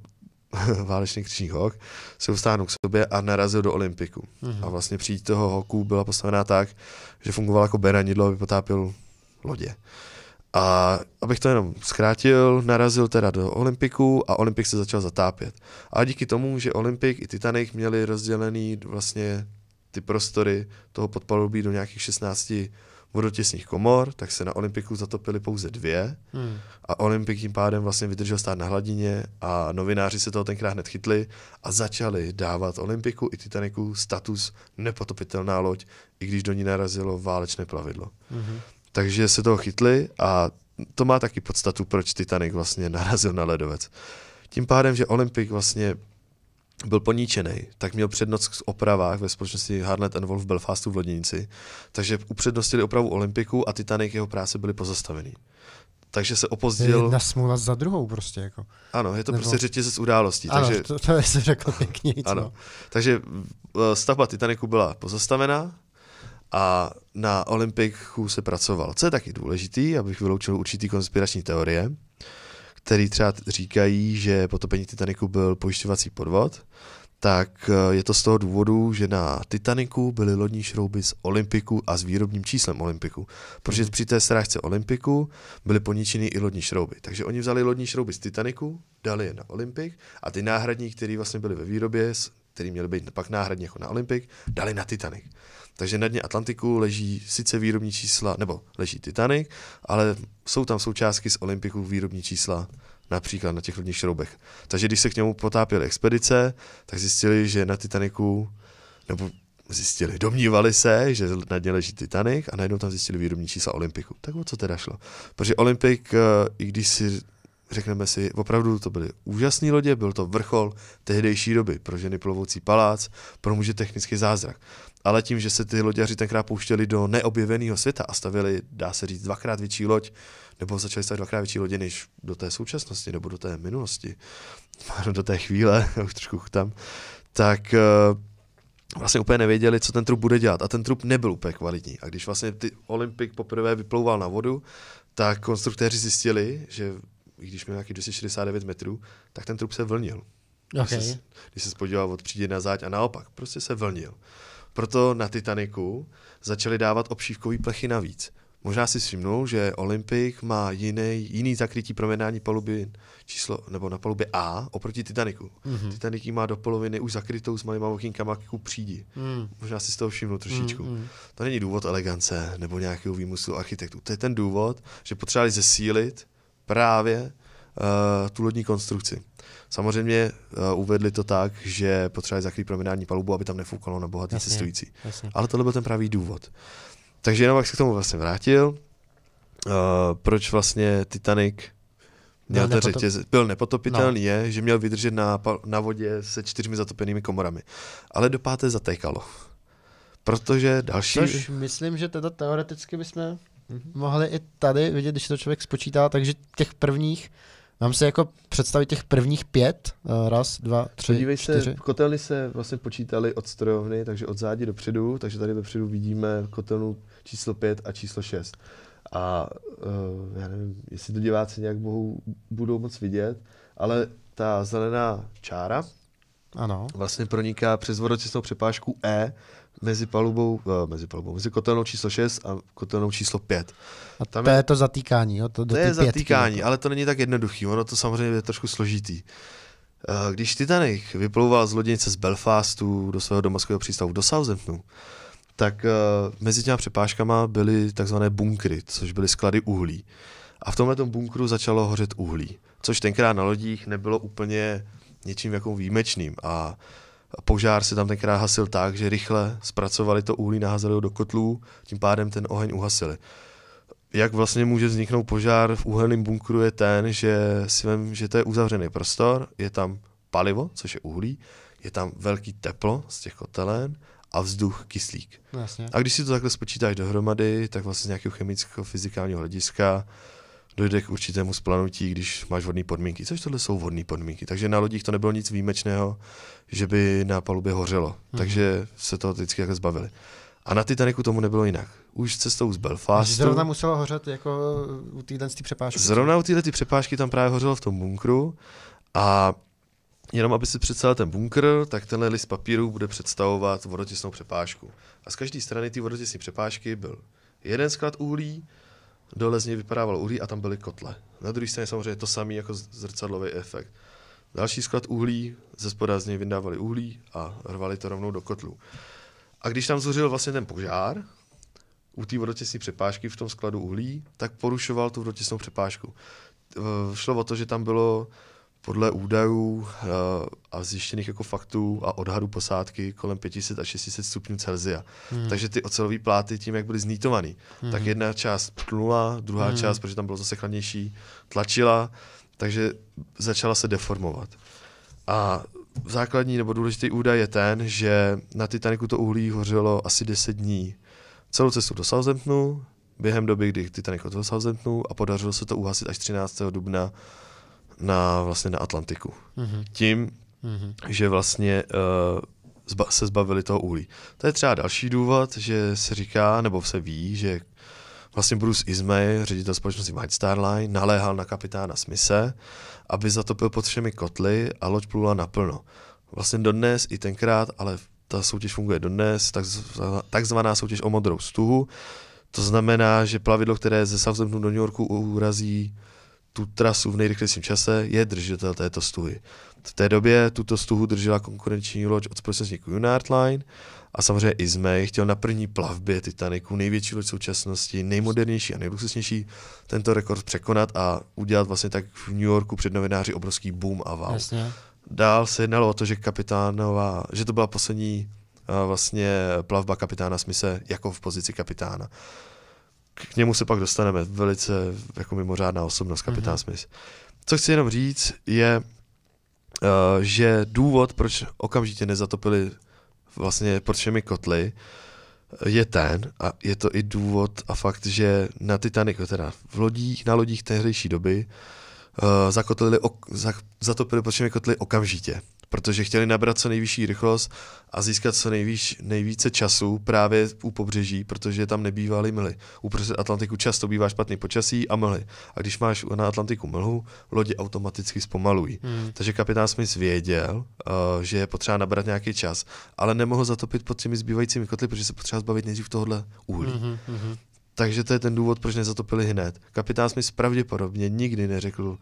válečný křičník Hok, se ustáhnu k sobě a narazil do Olympiku. Mm-hmm. A vlastně přijít toho Hoku byla postavená tak, že fungovala jako beranidlo, aby potápil lodě. A abych to jenom zkrátil, narazil teda do Olympiku a Olympik se začal zatápět. A díky tomu, že Olympik i Titanic měli rozdělený vlastně ty prostory toho podpalubí do nějakých 16 vodotěsných komor, tak se na Olympiku zatopily pouze dvě hmm. a Olympik tím pádem vlastně vydržel stát na hladině a novináři se toho tenkrát hned chytli a začali dávat Olympiku i Titaniku status nepotopitelná loď, i když do ní narazilo válečné plavidlo. Hmm. Takže se toho chytli a to má taky podstatu, proč Titanic vlastně narazil na ledovec. Tím pádem, že Olympik vlastně byl poníčený, tak měl přednost v opravách ve společnosti Harnet and Wolf v Belfastu v Lodinici, takže upřednostili opravu Olympiku a Titanic jeho práce byly pozastaveny. Takže se opozdil... Jedna smůla za druhou prostě. Jako. Ano, je to Nebo... prostě řetězec událostí. Ano, takže... to, to se řekl pěkně. ano. No. Takže eh, stavba Titaniku byla pozastavena a na Olympiku se pracoval. Co je taky důležitý, abych vyloučil určitý konspirační teorie, který třeba říkají, že potopení Titaniku byl pojišťovací podvod, tak eh, je to z toho důvodu, že na Titaniku byly lodní šrouby z Olympiku a s výrobním číslem Olympiku. Protože mhm. při té srážce Olympiku byly poničeny i lodní šrouby. Takže oni vzali lodní šrouby z Titaniku, dali je na Olympik a ty náhradní, které vlastně byly ve výrobě, které měly být pak náhradně jako na Olympik, dali na Titanic. Takže na dně Atlantiku leží sice výrobní čísla, nebo leží Titanic, ale jsou tam součástky z Olympiku výrobní čísla například na těch lodních šroubech. Takže když se k němu potápěly expedice, tak zjistili, že na Titaniku, nebo zjistili, domnívali se, že na dně leží Titanic a najednou tam zjistili výrobní čísla Olympiku. Tak o co teda šlo? Protože Olympik, eh, i když si řekneme si, opravdu to byly úžasné lodě, byl to vrchol tehdejší doby, pro ženy plovoucí palác, pro muže technický zázrak ale tím, že se ty loďaři tenkrát pouštěli do neobjeveného světa a stavili, dá se říct, dvakrát větší loď, nebo začali stavět dvakrát větší lodě, než do té současnosti nebo do té minulosti, do té chvíle, už trošku tam, tak eh, vlastně úplně nevěděli, co ten trup bude dělat. A ten trup nebyl úplně kvalitní. A když vlastně ty Olympik poprvé vyplouval na vodu, tak konstruktéři zjistili, že i když měl nějaký 269 metrů, tak ten trup se vlnil. Okay. Když se, když podíval od přídi na záď a naopak, prostě se vlnil. Proto na Titaniku začali dávat obšívkový plechy navíc. Možná si všimnou, že Olympik má jiný, jiný zakrytí proměnání paluby číslo, nebo na palubě A oproti Titaniku. Mm-hmm. Titanic má do poloviny už zakrytou s malýma okýnkama k přídi. Mm. Možná si z toho všimnou trošičku. Mm-hmm. To není důvod elegance nebo nějakého výmyslu architektů. To je ten důvod, že potřebovali zesílit právě uh, tu lodní konstrukci. Samozřejmě uh, uvedli to tak, že potřebovali zakrýt promenádní palubu, aby tam nefoukalo na bohatý jasně, cestující. Jasně. Ale tohle byl ten pravý důvod. Takže jenom jak se k tomu vlastně vrátil, uh, proč vlastně Titanic měl byl, nepotop... řetěz, byl nepotopitelný, no. je, že měl vydržet na, na vodě se čtyřmi zatopenými komorami. Ale do páté zatékalo. Protože další... Což myslím, že teda teoreticky bychom mhm. mohli i tady vidět, když to člověk spočítá, takže těch prvních Mám si jako představit těch prvních pět, eh, raz, dva, tři, Podívej čtyři. se, kotelny se vlastně počítaly od strojovny, takže od zádi dopředu, takže tady předu vidíme kotelnu číslo pět a číslo šest. A uh, já nevím, jestli to diváci nějak mohou, budou moc vidět, ale ta zelená čára ano. vlastně proniká přes vodocestnou přepážku E mezi eh, palubou, mezi palubou, mezi kotelnou číslo 6 a kotelnou číslo 5. A tam to je, je to zatýkání, jo? To, do to je zatýkání, jako. ale to není tak jednoduchý, ono to samozřejmě je trošku složitý. Eh, když Titanic vyplouval z loděnice z Belfastu do svého domovského přístavu do Southamptonu, tak eh, mezi těma přepážkama byly takzvané bunkry, což byly sklady uhlí. A v tomhle bunkru začalo hořet uhlí, což tenkrát na lodích nebylo úplně něčím jako výjimečným. A požár se tam tenkrát hasil tak, že rychle zpracovali to uhlí, naházeli ho do kotlů, tím pádem ten oheň uhasili. Jak vlastně může vzniknout požár v uhelném bunkru je ten, že si vem, že to je uzavřený prostor, je tam palivo, což je uhlí, je tam velký teplo z těch kotelen a vzduch kyslík. No jasně. A když si to takhle spočítáš dohromady, tak vlastně z nějakého chemického, fyzikálního hlediska dojde k určitému splanutí, když máš vodné podmínky, což tohle jsou vodné podmínky. Takže na lodích to nebylo nic výjimečného, že by na palubě hořelo, mm-hmm. takže se to vždycky takhle zbavili. A na Titaniku tomu nebylo jinak. Už cestou z Belfastu. Zrovna muselo hořet jako uh, u téhle přepážky. Zrovna u téhle přepážky tam právě hořelo v tom bunkru a Jenom aby si představil ten bunkr, tak tenhle list papíru bude představovat vodotěsnou přepážku. A z každé strany té vodotěsné přepážky byl jeden sklad uhlí, dole z něj vypadával uhlí a tam byly kotle. Na druhé straně samozřejmě to samý jako zrcadlový efekt. Další sklad uhlí, ze spoda z něj vyndávali uhlí a hrvali to rovnou do kotlů. A když tam zuřil vlastně ten požár, u té vodotěsné přepážky v tom skladu uhlí, tak porušoval tu vodotěsnou přepážku. Šlo o to, že tam bylo podle údajů eh, a zjištěných jako faktů a odhadu posádky kolem 500 a 600 stupňů Celzia. Hmm. Takže ty ocelové pláty tím, jak byly zlítované, hmm. tak jedna část ptnula, druhá hmm. část, protože tam bylo zase chladnější, tlačila, takže začala se deformovat. A základní nebo důležitý údaj je ten, že na Titaniku to uhlí hořelo asi 10 dní. Celou cestu do Southamptonu, během doby, kdy Titanic odjel Southamptonu a podařilo se to uhasit až 13. dubna na, vlastně na Atlantiku. Mm-hmm. Tím, mm-hmm. že vlastně uh, zba, se zbavili toho uhlí. To je třeba další důvod, že se říká, nebo se ví, že vlastně Bruce Ismay, ředitel společnosti White Star Line, naléhal na kapitána Smise, aby zatopil pod všemi kotly a loď plula naplno. Vlastně dodnes i tenkrát, ale ta soutěž funguje dodnes, takzvaná soutěž o modrou stuhu, to znamená, že plavidlo, které ze Southamptonu do New Yorku urazí tu trasu v nejrychlejším čase je držitel této stuhy. V té době tuto stuhu držela konkurenční loď od společnosti United Line a samozřejmě Izmej chtěl na první plavbě Titaniku, největší loď současnosti, nejmodernější a nejluxusnější, tento rekord překonat a udělat vlastně tak v New Yorku před novináři obrovský boom a wow. Jasně. Dál se jednalo o to, že kapitánová, že to byla poslední eh, vlastně plavba kapitána Smise jako v pozici kapitána k němu se pak dostaneme. Velice jako mimořádná osobnost kapitán mm-hmm. Smith. Co chci jenom říct je, uh, že důvod, proč okamžitě nezatopili vlastně pod všemi kotly, je ten, a je to i důvod a fakt, že na Titanicu, teda v lodích, na lodích tehdejší doby, uh, zakotlili, ok, za, zatopili pod všemi kotly okamžitě protože chtěli nabrat co nejvyšší rychlost a získat co nejvíc, nejvíce času právě u pobřeží, protože tam nebývaly mly. Uprostřed Atlantiku často bývá špatný počasí a mly. A když máš na Atlantiku mlhu, lodi automaticky zpomalují. Hmm. Takže kapitán Smith věděl, uh, že je potřeba nabrat nějaký čas, ale nemohl zatopit pod těmi zbývajícími kotly, protože se potřeba zbavit nejdřív tohohle uhlí. Hmm, hmm. Takže to je ten důvod, proč nezatopili hned. Kapitán Smith pravděpodobně nikdy neřekl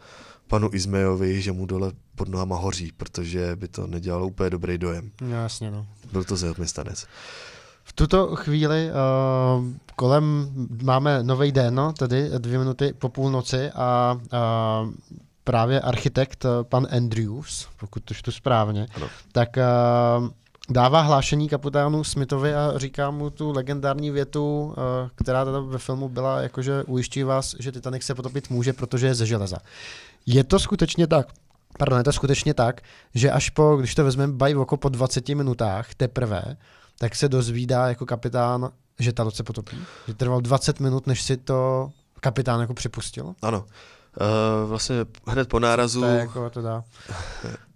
panu Izmejovi, že mu dole pod nohama hoří, protože by to nedělalo úplně dobrý dojem. No, jasně, no. Byl to zaměstnanec. V tuto chvíli uh, kolem máme nový den, no, tedy dvě minuty po půlnoci a uh, právě architekt eh, pan Andrews, pokud to tu správně, ano. tak uh, dává hlášení kapitánu Smithovi a říká mu tu legendární větu, eh, která teda ve filmu byla, jakože ujišťuji vás, že Titanic se potopit může, protože je ze železa. Je to skutečně tak, pardon, je to skutečně tak, že až po, když to vezmeme baj oko po 20 minutách teprve, tak se dozvídá jako kapitán, že ta loď se potopí. Že trval 20 minut, než si to kapitán jako připustil. Ano. Uh, vlastně hned po nárazu. To je jako to dá.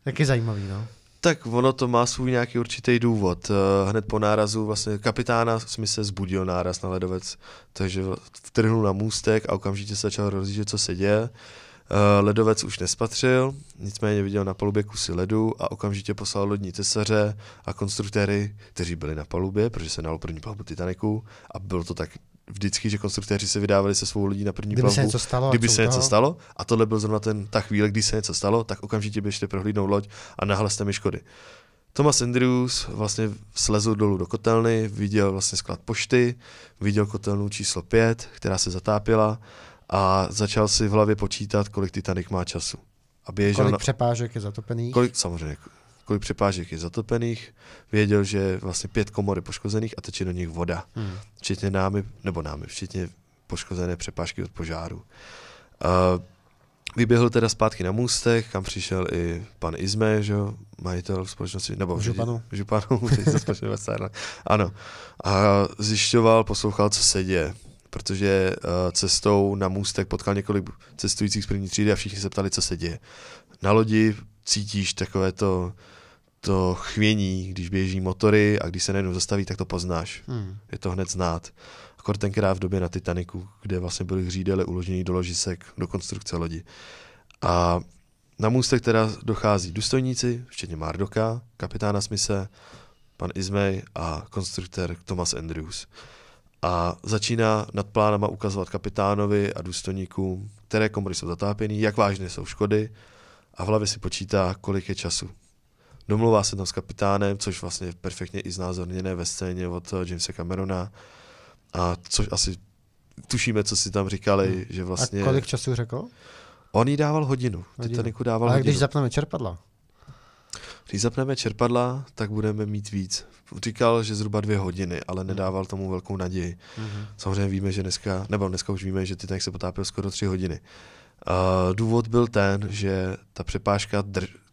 Taky zajímavý, no. Tak ono to má svůj nějaký určitý důvod. Eh, hned po nárazu vlastně kapitána mi se zbudil náraz na ledovec, takže vtrhnul na můstek a okamžitě se začal rozjíždět, co se děje. Eh, ledovec už nespatřil, nicméně viděl na palubě kusy ledu a okamžitě poslal lodní cesaře a konstruktéry, kteří byli na palubě, protože se nalo první palubu Titaniku a bylo to tak vždycky, že konstruktéři se vydávali se svou lidí na první kdyby plavbu. Se něco stalo, kdyby se něco stalo. A tohle byl zrovna ten, ta chvíle, kdy se něco stalo, tak okamžitě běžte prohlídnout loď a nahlaste mi škody. Thomas Andrews vlastně slezl dolů do kotelny, viděl vlastně sklad pošty, viděl kotelnu číslo 5, která se zatápila a začal si v hlavě počítat, kolik Titanic má času. A běžel kolik na... přepážek je zatopených? Kolik, samozřejmě, kolik přepážek je zatopených, věděl, že vlastně pět komor je poškozených a teče do nich voda. Hmm. Včetně námi, nebo námi, včetně poškozené přepážky od požáru. Uh, Vyběhl teda zpátky na můstech, kam přišel i pan Izme, že jo, majitel v společnosti, nebo županu, županu Ano. A zjišťoval, poslouchal, co se děje, protože uh, cestou na můstek potkal několik cestujících z první třídy a všichni se ptali, co se děje. Na lodi cítíš takové to to chvění, když běží motory a když se najednou zastaví, tak to poznáš. Hmm. Je to hned znát. Akor tenkrát v době na Titaniku, kde vlastně byly hřídele uložený do ložisek, do konstrukce lodi. A na můstek teda dochází důstojníci, včetně Mardoka, kapitána smise, pan Ismay a konstruktor Thomas Andrews. A začíná nad plánama ukazovat kapitánovi a důstojníkům, které komory jsou zatápěny, jak vážné jsou škody a v hlavě si počítá, kolik je času. Domluvá se tam s kapitánem, což vlastně je perfektně i znázorněné ve scéně od eh, Jamesa Camerona. A což asi tušíme, co si tam říkali, hmm. že vlastně... A kolik času řekl? On jí dával hodinu. hodinu. Titaniku dával Ale hodinu. když zapneme čerpadla? Když zapneme čerpadla, tak budeme mít víc. Říkal, že zhruba dvě hodiny, ale hmm. nedával tomu velkou naději. Mm-hmm. Samozřejmě víme, že dneska, nebo dneska už víme, že Titanic se potápěl skoro tři hodiny důvod byl ten, že ta přepážka,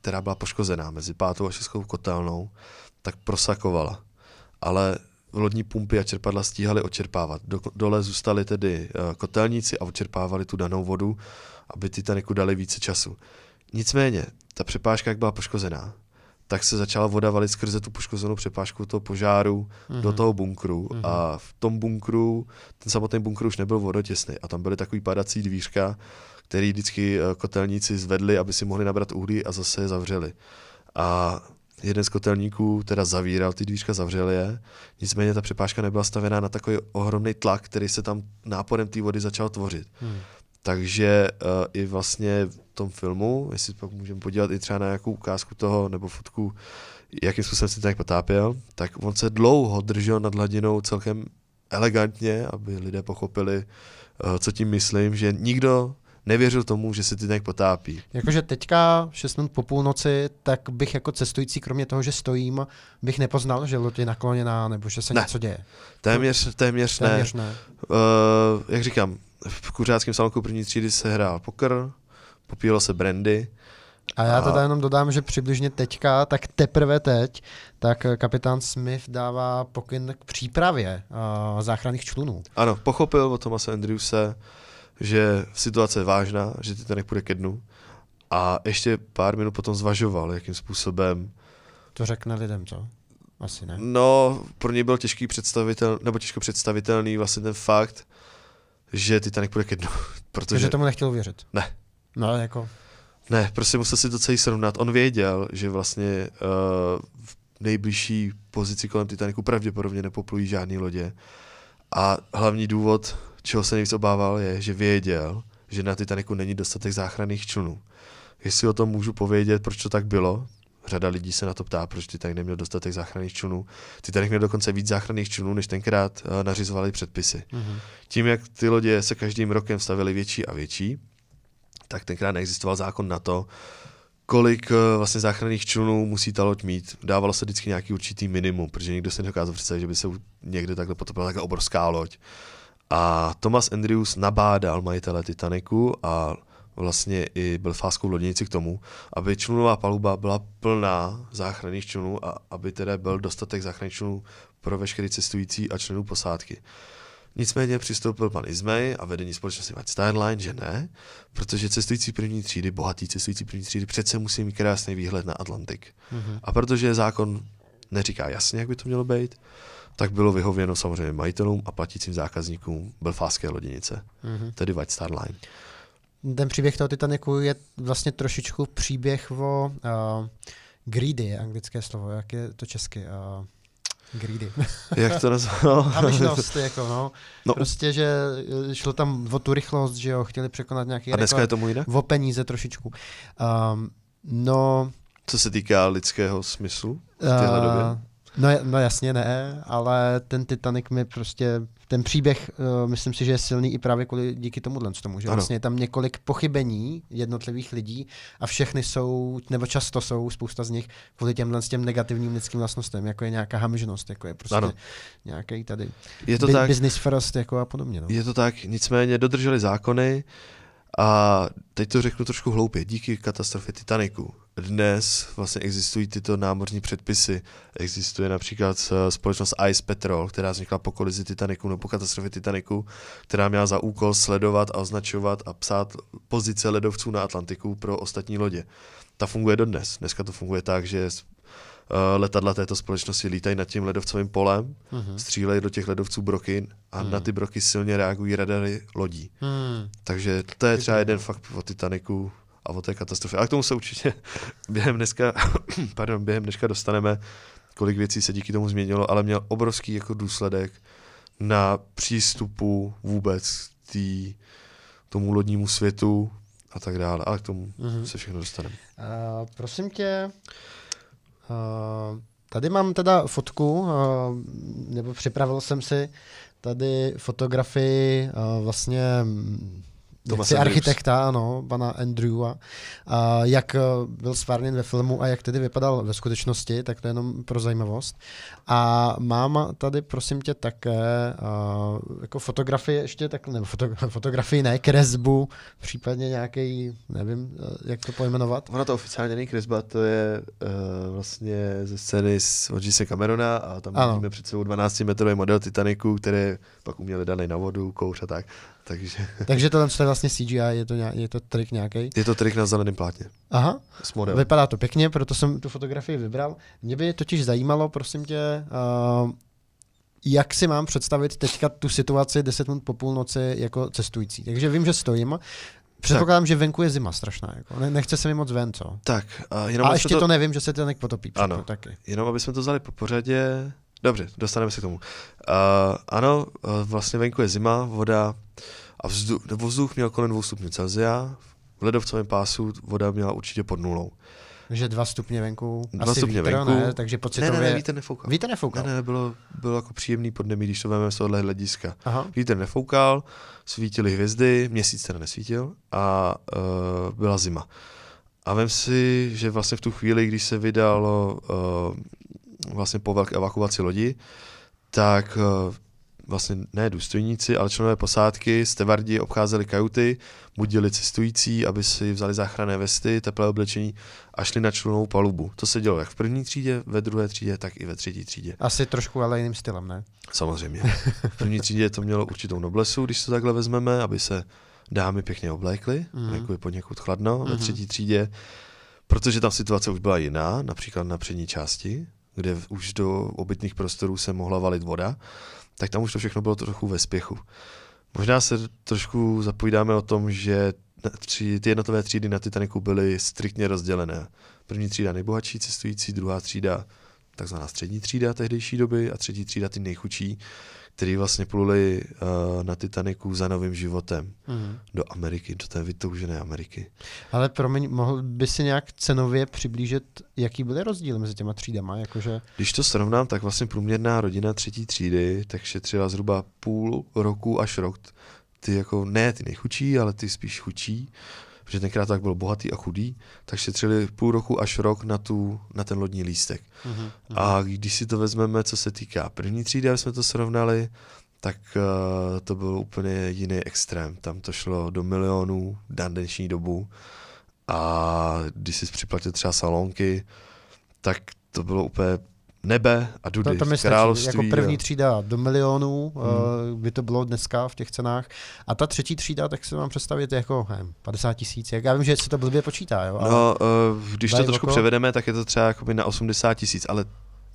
která byla poškozená mezi pátou a šestou kotelnou, tak prosakovala. Ale lodní pumpy a čerpadla stíhaly odčerpávat. Do, dole zůstali tedy uh, kotelníci a odčerpávali tu danou vodu, aby Titaniku dali více času. Nicméně, ta přepážka, jak byla poškozená, tak se začala voda valit skrze tu poškozenou přepážku toho požáru mm-hmm. do mhm. toho bunkru mm-hmm. a mhm. v tom bunkru, ten samotný bunkr už nebyl vodotěsný a tam byly takový padací dvířka, který vždycky eh, kotelníci zvedli, aby si mohli nabrat uhlí a zase je zavřeli. A jeden z kotelníků teda zavíral ty dvířka, zavřel je, nicméně ta přepážka nebyla stavěná na takový ohromný tlak, který se tam náporem té vody začal tvořit. Hmm. Takže uh, i vlastně v tom filmu, jestli pak můžeme podívat i třeba na nějakou ukázku toho nebo fotku, jakým způsobem se tak potápěl, tak on se dlouho držel nad hladinou celkem elegantně, aby lidé pochopili, uh, co tím myslím, že nikdo nevěřil tomu, že se ty nějak potápí. Jakože teďka 6 minut po půlnoci, tak bych jako cestující, kromě toho, že stojím, bych nepoznal, že loď je nakloněná nebo že se ne. něco děje. Téměř, téměř, no, téměř ne. ne. Uh, jak říkám, v kuřáckém salonku první třídy se hrál poker, popíjelo se brandy, a já teda jenom dodám, že přibližně teďka, tak teprve teď, tak kapitán Smith dává pokyn k přípravě uh, záchranných člunů. Ano, pochopil o Tomase Andrewse, že situace je vážná, že ten půjde ke dnu. A ještě pár minut potom zvažoval, jakým způsobem... To řekne lidem, co? Asi ne. No, pro ně byl těžký představitel, nebo těžko představitelný vlastně ten fakt, že Titanic půjde ke dnu. Protože Takže tomu nechtěl věřit. Ne. No, jako... Ne, prostě musel si to celý srovnat. On věděl, že vlastně uh, v nejbližší pozici kolem Titaniku pravděpodobně nepoplují žádný lodě. A hlavní důvod Čeho se nejvíc obával je, že věděl, že na Titaniku není dostatek záchranných člunů. Jestli o tom můžu povědět, proč to tak bylo, řada lidí se na to ptá, proč Titanic neměl dostatek záchranných člunů. Titanic měl dokonce víc záchranných člunů, než tenkrát uh, nařizovali předpisy. Mm-hmm. Tím, jak ty lodě se každým rokem stavily větší a větší, tak tenkrát neexistoval zákon na to, kolik uh, vlastně záchranných člunů musí ta loď mít. Dávalo se vždycky nějaký určitý minimum, protože nikdo se nedokázal představit, že by se někde takhle potopila taková obrovská loď. Uh, a Thomas Andrews nabádal majitele Titaniku a vlastně i byl fáskou lodnici k tomu, aby člunová paluba byla plná záchranných člunů a aby tedy byl dostatek záchranných člunů pro veškeré cestující a členů posádky. Nicméně přistoupil pan Izmej a vedení společnosti White Star Line, že ne, protože cestující první třídy, bohatí cestující první třídy, přece musí mít krásný výhled na Atlantik. Mm-hmm. A protože zákon neříká jasně, jak by to mělo být, tak bylo vyhověno samozřejmě majitelům a platícím zákazníkům belfáské loděnice, mm-hmm. tedy White Star Line. Ten příběh toho Titaniku je vlastně trošičku příběh o uh, greedy, je anglické slovo, jak je to česky? Uh, greedy. Jak to nazval? Abyšnost, jako no. no. Prostě, že eh, šlo tam o tu rychlost, že jo, chtěli překonat nějaký A dneska rekord, je tomu jinak? O peníze trošičku. Um, no... Co se týká lidského smyslu v téhle uh, době? No, no jasně ne, ale ten Titanic mi prostě, ten příběh, uh, myslím si, že je silný i právě kvůli, díky tomu, že ano. vlastně je tam několik pochybení jednotlivých lidí a všechny jsou, nebo často jsou, spousta z nich, kvůli těmhle s těm negativním lidským vlastnostem, jako je nějaká hamžnost, jako je prostě ano. nějaký tady je to tak, business first jako a podobně. No. Je to tak, nicméně dodrželi zákony a teď to řeknu trošku hloupě, díky katastrofě Titaniku dnes vlastně existují tyto námořní předpisy. Existuje například eh, společnost Ice Patrol, která vznikla po kolizi Titaniku nebo po katastrofě Titaniku, která měla za úkol sledovat a označovat a psát pozice ledovců na Atlantiku pro ostatní lodě. Ta funguje dodnes. Dneska to funguje tak, že eh, letadla této společnosti lítají nad tím ledovcovým polem, mm-hmm. střílejí do těch ledovců broky a mm. na mhm. ty broky silně reagují radary lodí. Mm. Takže to je třeba jeden fakt o Titaniku, a o té katastrofě. Ale k tomu se určitě během dneska, pardon, během dneška dostaneme, kolik věcí se díky tomu změnilo, ale měl obrovský jako důsledek na přístupu vůbec tý, tomu lodnímu světu a tak dále. Ale k tomu mm-hmm. se všechno dostaneme. Uh, prosím tě, uh, tady mám teda fotku, uh, nebo připravil jsem si tady fotografii uh, vlastně Jaksi architekta, ano, pana Andrewa. A jak eh, byl stvárněn ve filmu a jak tedy vypadal ve skutečnosti, tak to je jenom pro zajímavost. A mám tady, prosím tě, také eh, jako fotografii ještě, tak, nebo foto, fotografii ne, kresbu, případně nějaký, nevím, eh, jak to pojmenovat. Ona to oficiálně není kresba, to je uh, vlastně ze scény z Odžise Camerona a tam ano. vidíme před sebou 12-metrový model Titaniku, který pak uměli daný na vodu, kouř a tak. Takže, takže tohle je vlastně CGI, je to, nějak, je to trik nějaký. Je to trik na zeleném plátně. Aha, s vypadá to pěkně, proto jsem tu fotografii vybral. Mě by totiž zajímalo, prosím tě, uh, jak si mám představit teďka tu situaci 10 minut po půlnoci jako cestující. Takže vím, že stojím, Předpokládám, tak. že venku je zima strašná. Jako. Ne, nechce se mi moc ven, co? Tak. A, jenom a ještě to... to nevím, že se ten potopí. Ano, taky. jenom aby jsme to vzali po pořadě. Dobře, dostaneme se k tomu. Uh, ano, uh, vlastně venku je zima, voda a vzduch, vzduch měl kolem 2 stupňů Celsia, v ledovcovém pásu voda měla určitě pod nulou. Že dva stupně venku, dva asi stupně vítr, venku. Ne, takže pocitově... Ne, ne, ne, vítr nefoukal. Vítr nefoukal? Ne, ne, bylo, bylo jako příjemný podnebí, když to vezmeme z tohohle hlediska. Aha. Vítr nefoukal, svítily hvězdy, měsíc teda nesvítil a uh, byla zima. A vím si, že vlastně v tu chvíli, když se vydalo uh, vlastně po velké evakuaci lodi, tak eh, vlastně ne důstojníci, ale členové posádky, stevardi obcházeli kajuty, budili cestující, aby si vzali záchranné vesty, teplé oblečení a šli na člunovou palubu. To se dělo jak v první třídě, ve druhé třídě, tak i ve třetí třídě. Asi trošku ale jiným stylem, ne? Samozřejmě. V první třídě to mělo určitou noblesu, když to takhle vezmeme, aby se dámy pěkně oblékly, mm-hmm. jako je poněkud chladno. Mm-hmm. Ve mhm. třetí třídě protože tam situace už byla jiná, například na přední části, kde už do obytných prostorů se mohla valit voda, tak tam už to všechno bylo trochu ve spěchu. Možná se trošku zapovídáme o tom, že tři ty jednotové třídy na Titaniku byly striktně rozdělené. První třída nejbohatší cestující, druhá třída takzvaná střední třída tehdejší doby a třetí třída ty nejchučší, který vlastně pluli uh, na Titaniku za novým životem uh-huh. do Ameriky, do té vytoužené Ameriky. Ale promiň, mohl by si nějak cenově přiblížit, jaký byly rozdíly mezi těma třídama? Jakože... Když to srovnám, tak vlastně průměrná rodina třetí třídy tak šetřila zhruba půl roku až rok. Ty jako, ne ty nejchučí, ale ty spíš chudší protože tenkrát tak byl bohatý a chudý, tak šetřili půl roku až rok na, tu, na ten lodní lístek. Uh-huh. A když si to vezmeme, co se týká první třídy, aby jsme to srovnali, tak uh, to byl úplně jiný extrém. Tam to šlo do milionů dan dnešní dobu. A když si připlatil třeba salonky, tak to bylo úplně nebe a dudy, to, to mi království. Jako první eh, třída do milionů eh, hmm. by to bylo dneska v těch cenách. A ta třetí třída, tak se mám představit jako nevím, 50 tisíc. Já vím, že se to blbě počítá. Jo, no, ale no, když to trošku oko... převedeme, tak je to třeba na 80 tisíc, ale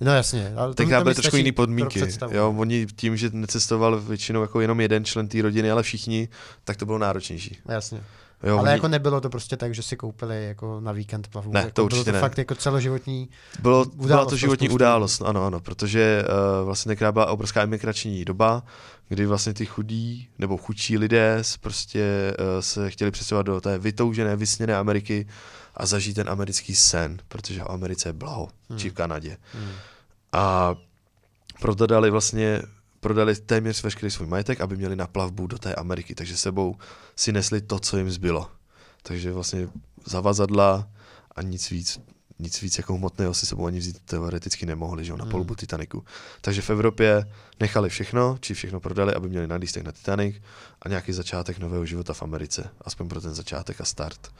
No jasně. Ale Tenkrát byly trošku jiné podmínky. Jo, oni tím, že necestoval většinou jako jenom jeden člen té rodiny, ale všichni, tak to bylo náročnější. Jasně. Jo, Ale oni... jako nebylo to prostě tak, že si koupili jako na víkend plavbu. Ne, jako to určitě bylo to ne. fakt jako celoživotní bylo, událost. Byla to životní to událost, ano, ano, protože uh, vlastně tenkrát byla obrovská emigrační doba, kdy vlastně ty chudí nebo chudší lidé prostě uh, se chtěli přesouvat do té vytoužené, vysněné Ameriky a zažít ten americký sen, protože v Americe je blaho, hmm. či v Kanadě. Hmm. A proto dali vlastně prodali téměř veškerý svůj majetek, aby měli na plavbu do té Ameriky, takže sebou si nesli to, co jim zbylo. Takže vlastně zavazadla a nic víc, nic víc jako hmotného si sebou ani vzít teoreticky nemohli, že jo, na hmm. polubu Titaniku. Takže v Evropě nechali všechno, či všechno prodali, aby měli lístek na Titanic a nějaký začátek nového života v Americe, aspoň pro ten začátek a start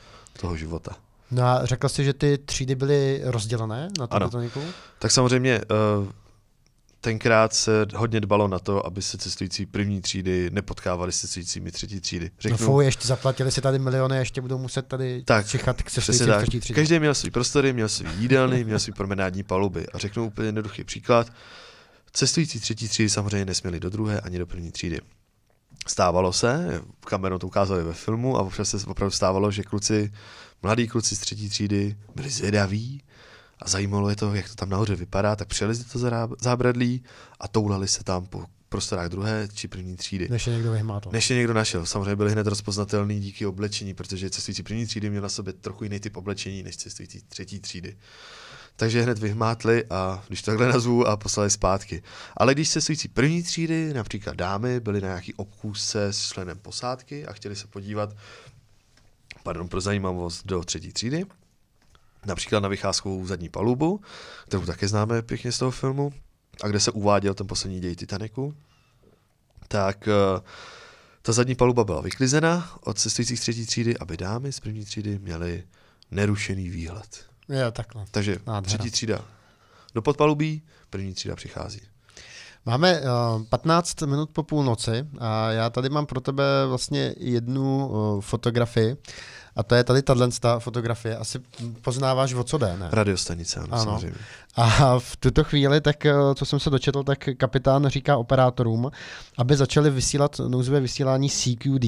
toho života. No a řekl jsi, že ty třídy byly rozdělené na tom ano. Titaniku? Tak samozřejmě uh, tenkrát se hodně dbalo na to, aby se cestující první třídy nepotkávali s cestujícími třetí třídy. No řeknu, no fou, ještě zaplatili si tady miliony, ještě budou muset tady tak, čichat k cestujícím tak. třetí třídy. Každý měl svý prostory, měl svý jídelny, měl svý promenádní paluby. A řeknu úplně jednoduchý příklad. Cestující třetí třídy samozřejmě nesměli do druhé ani do první třídy. Stávalo se, kamerou to ukázali ve filmu a občas se opravdu stávalo, že kluci, mladí kluci z třetí třídy byli zvědaví, a zajímalo je to, jak to tam nahoře vypadá, tak přelezli to zábradlí a toulali se tam po prostorách druhé či první třídy. Než je někdo vyhmátl. Než je někdo našel. Samozřejmě byli hned rozpoznatelný díky oblečení, protože cestující první třídy měl na sobě trochu jiný typ oblečení než cestující třetí třídy. Takže hned vyhmátli a když to takhle nazvu a poslali zpátky. Ale když cestující první třídy, například dámy, byly na nějaký obkůzce s členem posádky a chtěli se podívat, pardon, pro zajímavost do třetí třídy, například na vycházkovou zadní palubu, kterou také známe pěkně z toho filmu, a kde se uváděl ten poslední děj Titaniku, tak eh, ta zadní paluba byla vyklizena od cestujících z třetí třídy, aby dámy z první třídy měly nerušený výhled. Jo, takhle. Takže Nádhera. třetí třída do podpalubí, první třída přichází. Máme uh, eh, 15 minut po půlnoci a já tady mám pro tebe vlastně jednu uh, fotografii. A to je tady tato fotografie. Asi poznáváš, o co jde, ne? Radiostanice, ano, ano. samozřejmě. A v tuto chvíli, tak eh, co jsem se dočetl, tak kapitán říká operátorům, aby začali vysílat nouzové vysílání CQD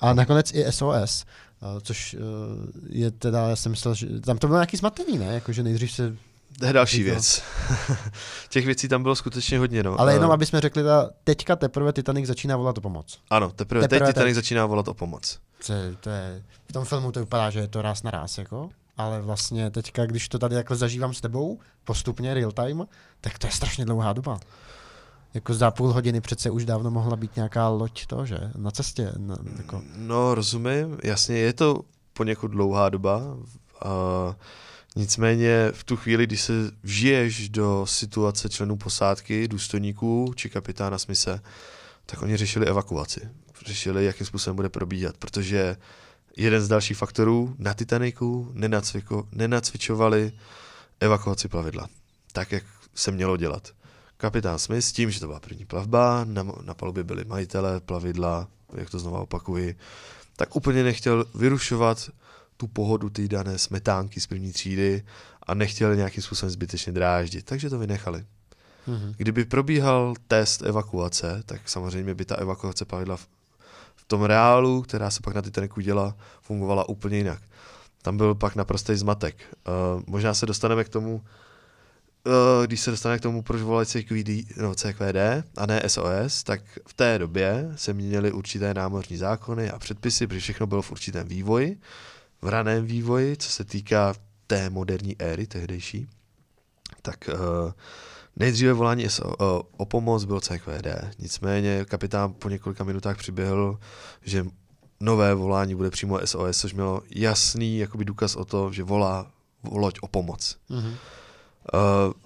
a nakonec i SOS, eh, což eh, je teda, já jsem myslel, že tam to bylo nějaký zmatený, ne? Jakože nejdřív se to je další to. věc. Těch věcí tam bylo skutečně hodně. No. Ale jenom, aby jsme řekli, ta, teďka teprve Titanic začíná volat o pomoc. Ano, teprve, teprve teď Titanic teď... začíná volat o pomoc. To, to je, v tom filmu to vypadá, že je to ráz na ráz, jako? ale vlastně teďka, když to tady takhle zažívám s tebou, postupně, real time, tak to je strašně dlouhá doba. Jako za půl hodiny přece už dávno mohla být nějaká loď to, že? Na cestě. Na, jako. No, rozumím, jasně, je to poněkud dlouhá doba. Uh, Nicméně v tu chvíli, když se vžiješ do situace členů posádky, důstojníků či kapitána smise, tak oni řešili evakuaci. Řešili, jakým způsobem bude probíhat, protože jeden z dalších faktorů na Titaniku nenacviko, nenacvičovali evakuaci plavidla. Tak, jak se mělo dělat. Kapitán Smith s tím, že to byla první plavba, na, na palubě byli majitele plavidla, jak to znovu opakuji, tak úplně nechtěl vyrušovat tu pohodu té dané smetánky z první třídy a nechtěli nějakým způsobem zbytečně dráždit, takže to vynechali. Mm-hmm. Kdyby probíhal test evakuace, tak samozřejmě by ta evakuace pavidla v tom reálu, která se pak na Titaniku děla, fungovala úplně jinak. Tam byl pak naprostý zmatek. Uh, možná se dostaneme k tomu, uh, když se dostaneme k tomu, proč volali CQD, no, CQD a ne SOS, tak v té době se měnily určité námořní zákony a předpisy, protože všechno bylo v určitém vývoji. Uh, v raném vývoji, co se týká té moderní éry tehdejší, tak uh, nejdříve volání o, uh, eh, o pomoc byl CQD. Nicméně kapitán po několika minutách přiběhl, že nové volání bude přímo SOS, což mělo jasný jakoby, důkaz o to, že volá loď o pomoc. Mm-hmm. Eh,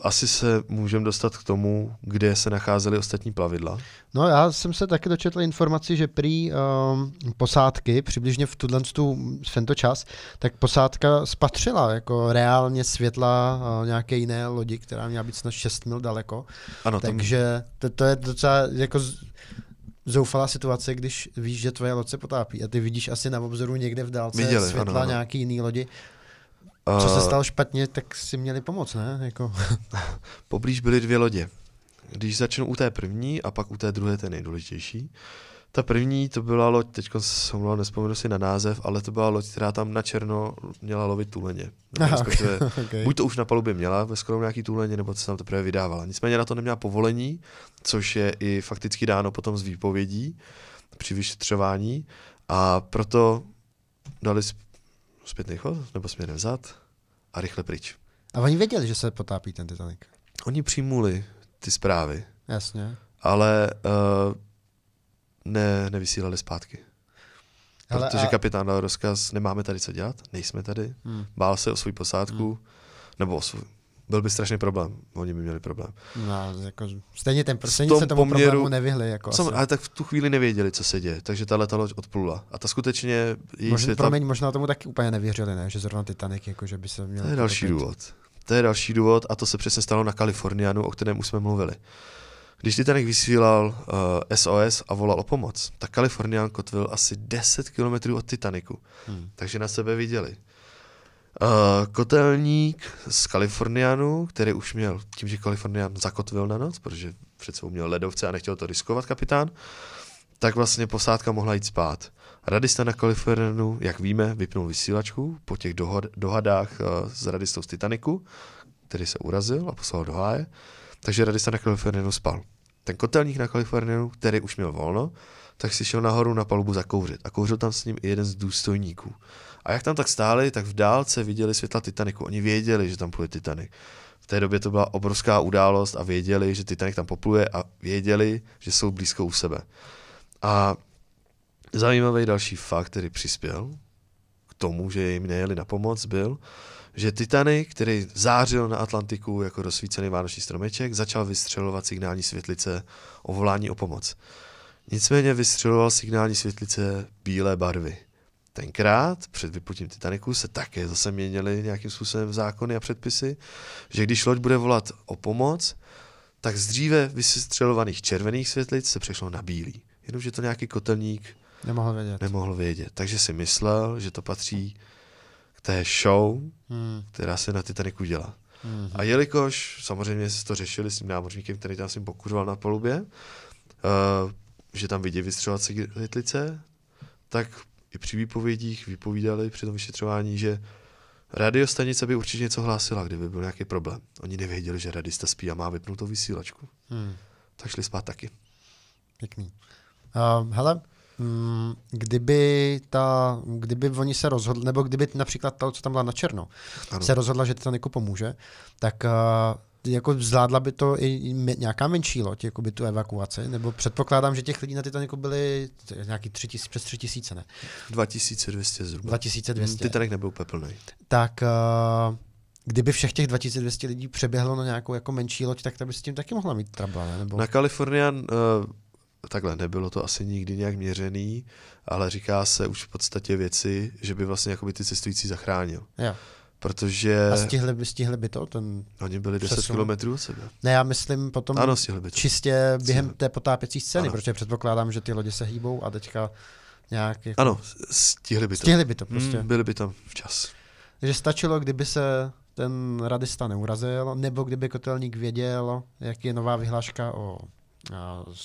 asi se můžeme dostat k tomu, kde se nacházely ostatní plavidla. No já jsem se taky dočetl informaci, že prý um, posádky, přibližně v tuhle v tento čas, tak posádka spatřila jako reálně světla uh, nějaké jiné lodi, která měla být snad 6 mil daleko. Ano, Takže to, to je docela jako zoufalá situace, když víš, že tvoje loď se potápí a ty vidíš asi na obzoru někde v dálce Viděli, světla ano, ano. nějaký jiný lodi co se eh, stalo špatně, tak si měli pomoct, ne? Jako. Poblíž byly dvě lodě. Když začnu u té první a pak u té druhé, ten nejdůležitější. Ta první to byla loď, teď se nespomenu si na název, ale to byla loď, která tam na černo měla lovit tuleně. Aha, okay, okay. Buď to už na palubě měla ve skoro nějaký tuleně, nebo se tam teprve vydávala. Nicméně na to neměla povolení, což je i fakticky dáno potom z výpovědí při vyšetřování. A proto dali zpětný chod nebo směrem vzad a rychle pryč. A oni věděli, že se potápí ten Titanic. Oni přijmuli ty zprávy. Jasně. Ale uh, ne, nevysílali zpátky. Hele, protože a... kapitán dal rozkaz, nemáme tady co dělat, nejsme tady, hmm. bál se o svůj posádku, hmm. nebo o svůj, byl by strašný problém. Oni by měli problém. No, jako, stejně ten stejně se tomu poměru, problému nevyhli. Jako sam, ale tak v tu chvíli nevěděli, co se děje, takže ta letaloď odplula. A ta skutečně... možná, světa... Promiň, možná tomu taky úplně nevěřili, ne? že zrovna Titanic, jako, že by se měl... To je další povědět. důvod. To je další důvod a to se přesně stalo na Kalifornianu, o kterém už jsme mluvili. Když Titanic vysílal uh, eh, SOS a volal o pomoc, tak Kalifornián kotvil asi 10 kilometrů od Titaniku. Hmm. Takže na sebe viděli. Uh, kotelník z Kalifornianu, který už měl, tím, že Kalifornian zakotvil na noc, protože přece měl ledovce a nechtěl to riskovat kapitán, tak vlastně posádka mohla jít spát. Radista na Kalifornianu, jak víme, vypnul vysílačku po těch dohod, dohadách eh, s radistou z Titaniku, který se urazil a poslal do háje, takže radista na Kalifornianu spal. Ten kotelník na Kalifornianu, který už měl volno, tak si šel nahoru na palubu zakouřit a kouřil tam s ním i jeden z důstojníků. A jak tam tak stáli, tak v dálce viděli světla Titaniku. Oni věděli, že tam půjde Titanic. V té době to byla obrovská událost a věděli, že Titanic tam popluje a věděli, že jsou blízko u sebe. A zajímavý další fakt, který přispěl k tomu, že jim nejeli na pomoc, byl, že Titanic, který zářil na Atlantiku jako rozsvícený vánoční stromeček, začal vystřelovat signální světlice o volání o pomoc. Nicméně vystřeloval signální světlice bílé barvy tenkrát před vyputím Titaniku se také zase měnily nějakým způsobem zákony a předpisy, že když loď bude volat o pomoc, tak z dříve vysestřelovaných červených světlic se přešlo na bílý. Jenomže to nějaký kotelník nemohl vědět. nemohl vědět. Takže si myslel, že to patří k té show, hmm. která se na Titaniku dělá. Hmm. A jelikož samozřejmě se to řešili s tím námořníkem, který tam si pokuřoval na polubě, uh, eh, že tam vidí vystřelovat světlice, tak i při výpovědích vypovídali při tom vyšetřování, že radiostanice by určitě něco hlásila, kdyby byl nějaký problém. Oni nevěděli, že radista spí a má vypnutou vysílačku. Hmm. Tak šli spát taky. Pěkný. Uh, hele, mm, kdyby, ta, kdyby oni se rozhodli, nebo kdyby například ta, co tam byla na černo, ano. se rozhodla, že Titaniku pomůže, tak uh, jako zvládla by to i nějaká menší loď, jako by tu evakuaci, nebo předpokládám, že těch lidí na Titaniku byly nějaký tři tisíc, přes tři tisíce, ne? 2200 zhruba. 2200. Hmm, Titanic nebyl peplný. Tak eh, kdyby všech těch 2200 lidí přeběhlo na nějakou jako menší loď, tak ta by s tím taky mohla mít trable, ne? Nebo... Na Kalifornian eh, takhle nebylo to asi nikdy nějak měřený, ale říká se už v podstatě věci, že by vlastně jakoby ty cestující zachránil. Jo. Protože... A stihli by, stihli by to? Ten Oni byli 10 přesun. kilometrů od sebe. Ne, já myslím potom ano, stihli by to. čistě během stihli. té potápěcí scény, ano. protože předpokládám, že ty lodě se hýbou a teďka nějak... Jako... Ano, stihli by to. Stihli by to hmm, prostě. Mm, byli by tam včas. Takže stačilo, kdyby se ten radista neurazil, nebo kdyby kotelník věděl, jak je nová vyhláška o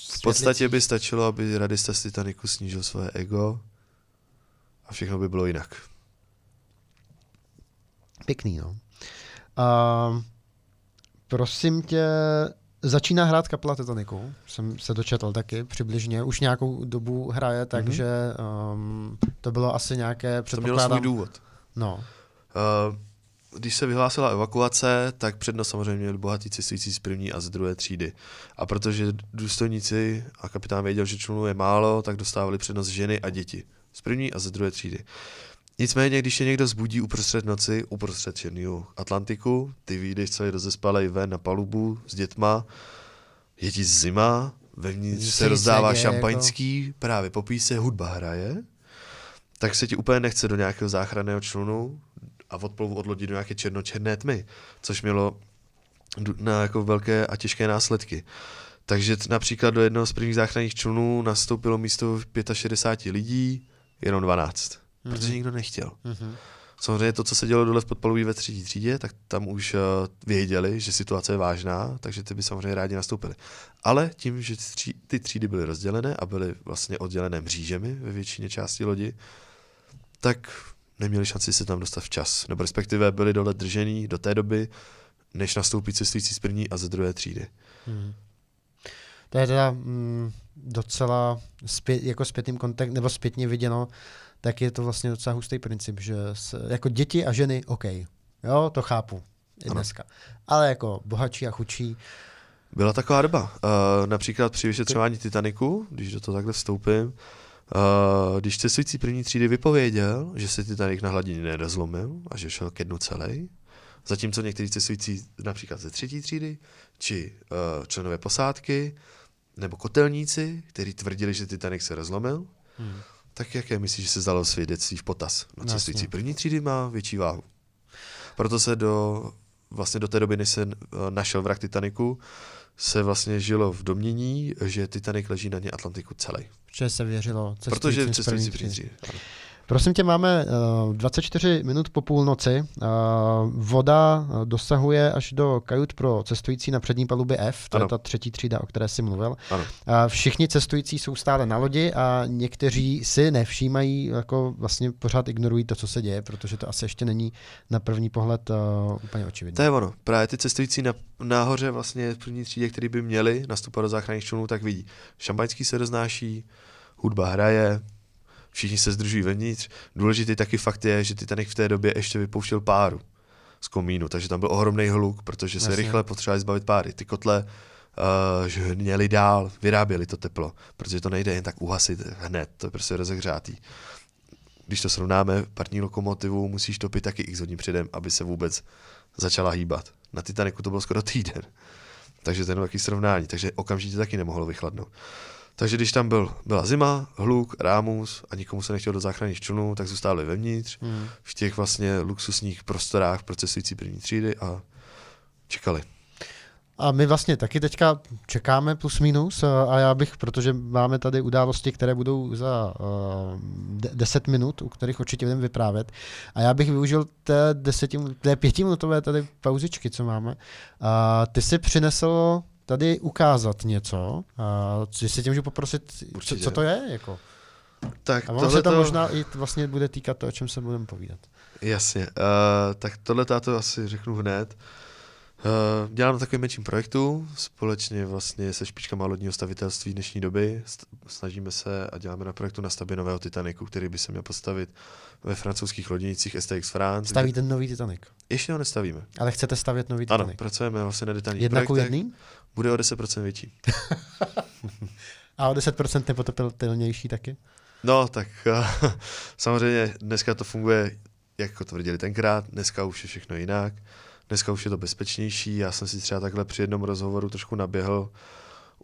v podstatě by stačilo, aby radista z Titaniku snížil svoje ego a všechno by bylo jinak. Pěkný, no. A prosím tě, začíná hrát kapela Titaniku, jsem se dočetl taky přibližně, už nějakou dobu hraje, mhm. takže mm-hmm. um, to bylo asi nějaké, předpokládám... To měl svůj důvod. No. Uh, když se vyhlásila evakuace, tak přednost samozřejmě měli bohatí cestující z první a z druhé třídy. A protože důstojníci a kapitán věděl, že člunů je málo, tak dostávali přednost ženy a děti z první a ze druhé třídy. Nicméně, když je někdo zbudí uprostřed noci, uprostřed černého Atlantiku, ty vyjdeš celý rozespalej ven na palubu s dětma, je ti zima, vevnitř se rozdává děje, jako- šampaňský, jako... právě popíjí se, hudba hraje, tak se ti úplně nechce do nějakého záchranného člunu a odplovu od lodi do nějaké černočerné tmy, což mělo na jako velké a těžké následky. Takže například do jednoho z prvních záchranných člunů nastoupilo místo 65 lidí, jenom 12 mm-hmm. protože nikdo nechtěl. Mm-hmm. Samozřejmě to, co se dělo dole v podpalubí ve třetí třídě, tak tam už uh, věděli, že situace je vážná, takže ty by samozřejmě rádi nastoupili. Ale tím, že ty třídy byly rozdělené a byly vlastně oddělené mřížemi ve většině části lodi, tak neměli šanci se tam dostat včas. Nebo respektive byli dole držení do té doby, než nastoupí cestující z první a ze druhé třídy. Hmm. To je teda mm, docela zpět, jako zpětným kontakt, nebo zpětně viděno, uh, tak je to vlastně docela hustý princip, že s, jako děti a ženy, OK, jo, to chápu i dneska. Ano. Ale jako bohatší a chudší. Byla taková doba. Uh, například při vyšetřování Titaniku, když do toho takhle vstoupím, uh, když cestující první třídy vypověděl, že se Titanic na hladině nerozlomil a že šel ke dnu celý, zatímco někteří cestující například ze třetí třídy, či uh, členové posádky, nebo kotelníci, kteří tvrdili, že Titanic se rozlomil, hmm tak jaké myslíš, že se vzalo svědectví v potaz? No, no cestující první třídy má větší váhu. Proto se do, vlastně do té doby, než se eh, našel vrak Titaniku, se vlastně žilo v domění, že titanik leží na dně Atlantiku celý. Protože se věřilo cestující, Protože cestující první třídy. Tři. Prosím tě, máme 24 eh, minut po půlnoci. Eh, voda eh, dosahuje až do kajut pro cestující na přední palubě F, to ano. je ta třetí třída, o které jsi mluvil. Ano. Všichni cestující jsou stále na lodi a někteří si nevšímají, jako vlastně pořád ignorují to, co se děje, protože to asi ještě není na první pohled úplně očividné. To je ono. Právě ty cestující na, nahoře vlastně v první třídě, který by měli nastupovat do záchranných člunů, tak vidí. Šampaňský se roznáší, hudba hraje, všichni se zdržují vevnitř. Důležitý taky fakt je, že Titanic v té době ještě vypouštěl páru z komínu, takže tam byl ohromný hluk, protože se Jasně. rychle potřebovali zbavit páry. Ty kotle uh, eh, měli dál, vyráběli to teplo, protože to nejde jen tak uhasit hned, to je prostě rozehřátý. Když to srovnáme, parní lokomotivu musíš topit taky x hodin předem, aby se vůbec začala hýbat. Na Titaniku to bylo skoro týden. Takže to je taky srovnání, takže okamžitě taky nemohlo vychladnout. Takže když tam byl, byla zima, hluk, rámus a nikomu se nechtěl do záchranných člunů, tak zůstávali vevnitř, hmm. v těch vlastně luxusních prostorách pro první třídy a čekali. A my vlastně taky teďka čekáme plus minus a já bych, protože máme tady události, které budou za uh, eh, 10 minut, u kterých určitě budeme vyprávět, a já bych využil té, deseti, té pětiminutové tady pauzičky, co máme. Uh, ty si přinesl tady ukázat něco, a jestli tě můžu poprosit, co, co to je? Jako? Tak a ono se to možná i vlastně bude týkat to, o čem se budeme povídat. Jasně, uh, tak tohle to asi řeknu hned. Uh, dělám na takovým menším projektu společně vlastně se špičkama lodního stavitelství dnešní doby. Snažíme se a děláme na projektu na stavbě nového Titaniku, který by se měl postavit ve francouzských loděnicích STX France. Staví kde... nový Titanic? Ještě ho nestavíme. Ale chcete stavět nový Titanic? Ano, pracujeme vlastně na detailních Jedna projektech. Bude o 10% větší. A o 10% nepotopitelnější taky? No, tak samozřejmě dneska to funguje, jako tvrdili tenkrát, dneska už je všechno jinak, dneska už je to bezpečnější. Já jsem si třeba takhle při jednom rozhovoru trošku naběhl,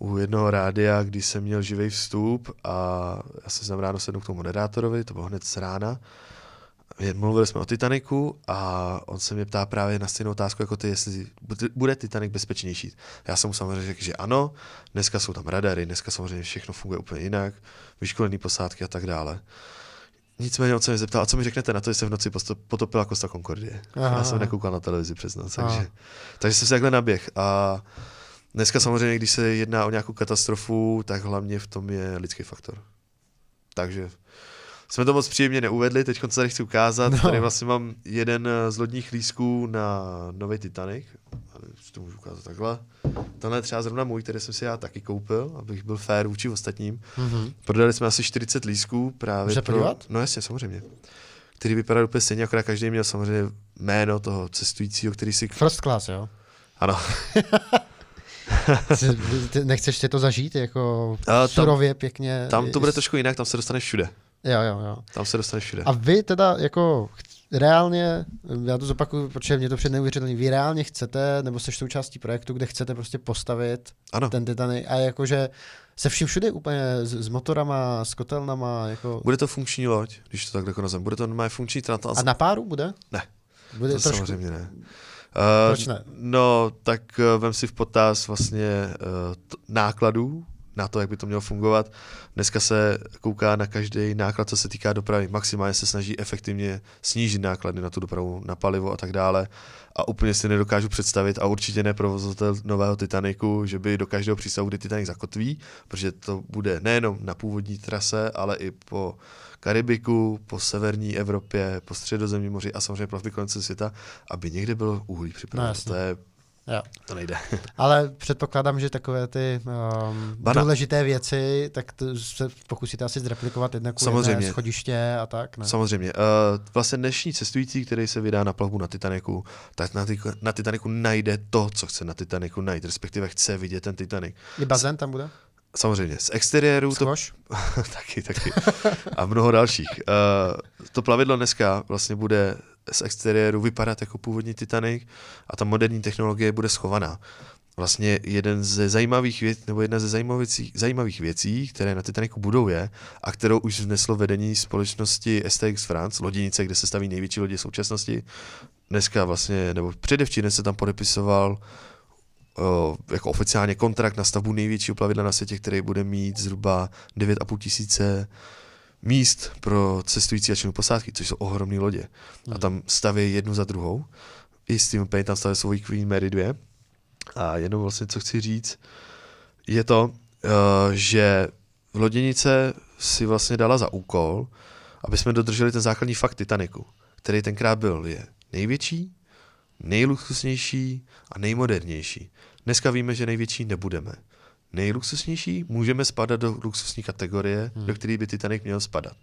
u jednoho rádia, když jsem měl živý vstup a já se znamená ráno sednu k tomu moderátorovi, to bylo hned z rána, mluvili jsme o Titaniku a on se mě ptá právě na stejnou otázku jako ty, jestli bude Titanic bezpečnější. Já jsem mu samozřejmě řekl, že ano, dneska jsou tam radary, dneska samozřejmě všechno funguje úplně jinak, vyškolené posádky a tak dále. Nicméně on se mě zeptal, a co mi řeknete na to, že se v noci potopila Costa Concordie. Aha. Já jsem nekoukal na televizi přes noc, takže, takže jsem se takhle naběh a Dneska samozřejmě, když se jedná o nějakou katastrofu, tak hlavně v tom je lidský faktor. Takže jsme to moc příjemně neuvedli, teď se tady chci ukázat. No. Tady vlastně mám jeden eh, z lodních lísků na nový Titanic. Co to můžu ukázat takhle. Tenhle je třeba zrovna můj, který jsem si já taky koupil, abych byl fair vůči ostatním. Mm-hmm. Prodali jsme asi 40 lísků právě Může pro... Podívat? No jasně, samozřejmě. Který vypadal úplně stejně, akorát každý měl samozřejmě jméno toho cestujícího, který si... First class, jo? Ano. Nechceš tě to zažít, jako uh, tam, surově, pěkně? Tam to bude trošku jinak, tam se dostaneš všude. Jo, jo, jo. Tam se dostaneš všude. A vy teda jako reálně, já to zopakuju, protože mě to před neuvěřitelný, vy reálně chcete, nebo jste součástí projektu, kde chcete prostě postavit ano. ten Titany a jakože se vším všude úplně, s, s motorama, s kotelnama, jako... Bude to funkční loď, když to tak dokonazem, jako bude to normálně funkční trans... A na páru bude? Ne, bude to trošku... samozřejmě ne. Eh, Proč ne? No, tak uh, vem si v potaz vlastně uh, t- nákladů na to, jak by to mělo fungovat. Dneska se kouká na každý náklad, co se týká dopravy. Maximálně se snaží efektivně snížit náklady na tu dopravu, na palivo a tak dále. A úplně si nedokážu představit, a určitě ne provozovatel nového Titaniku, že by do každého přístavu, kdy Titanic zakotví, protože to bude nejenom na původní trase, ale i po uh, Karibiku, po severní Evropě, po středozemní moři a samozřejmě plavby konce světa, aby někde bylo uhlí připraveno. No, to je Jo. To nejde. Ale předpokládám, že takové ty um, důležité věci, tak to se pokusíte asi zreplikovat jednak Samozřejmě. Jedné schodiště a tak. Ne? Samozřejmě. Uh, vlastně dnešní cestující, který se vydá na plavbu na Titaniku, tak na, ty, na Titaniku najde to, co chce na Titaniku najít, respektive chce vidět ten Titanik. I bazén tam bude? Samozřejmě, z exteriéru to... taky, taky. A mnoho dalších. Uh, to plavidlo dneska vlastně bude z exteriéru vypadat jako původní Titanic a ta moderní technologie bude schovaná. Vlastně jeden ze zajímavých věcí, nebo jedna ze zajímavých, zajímavých věcí, které na Titaniku budou je, a kterou už vneslo vedení společnosti STX France, lodinice, kde se staví největší lodě současnosti, dneska vlastně, nebo předevčí se tam podepisoval Eh, jako oficiálně kontrakt na stavbu největšího plavidla na světě, který bude mít zhruba 9,5 tisíce míst pro cestující a členů posádky, což jsou ohromné lodě. Hmm. A tam staví jednu za druhou. I s tím tam staví svoji Queen Mary 2. A jenom vlastně, co chci říct, je to, eh, že loděnice si vlastně dala za úkol, aby jsme dodrželi ten základní fakt Titaniku, který tenkrát byl, je největší, nejluxusnější a nejmodernější. Dneska víme, že největší nebudeme. Nejluxusnější můžeme spadat do luxusní kategorie, hmm. do které by Titanic měl spadat.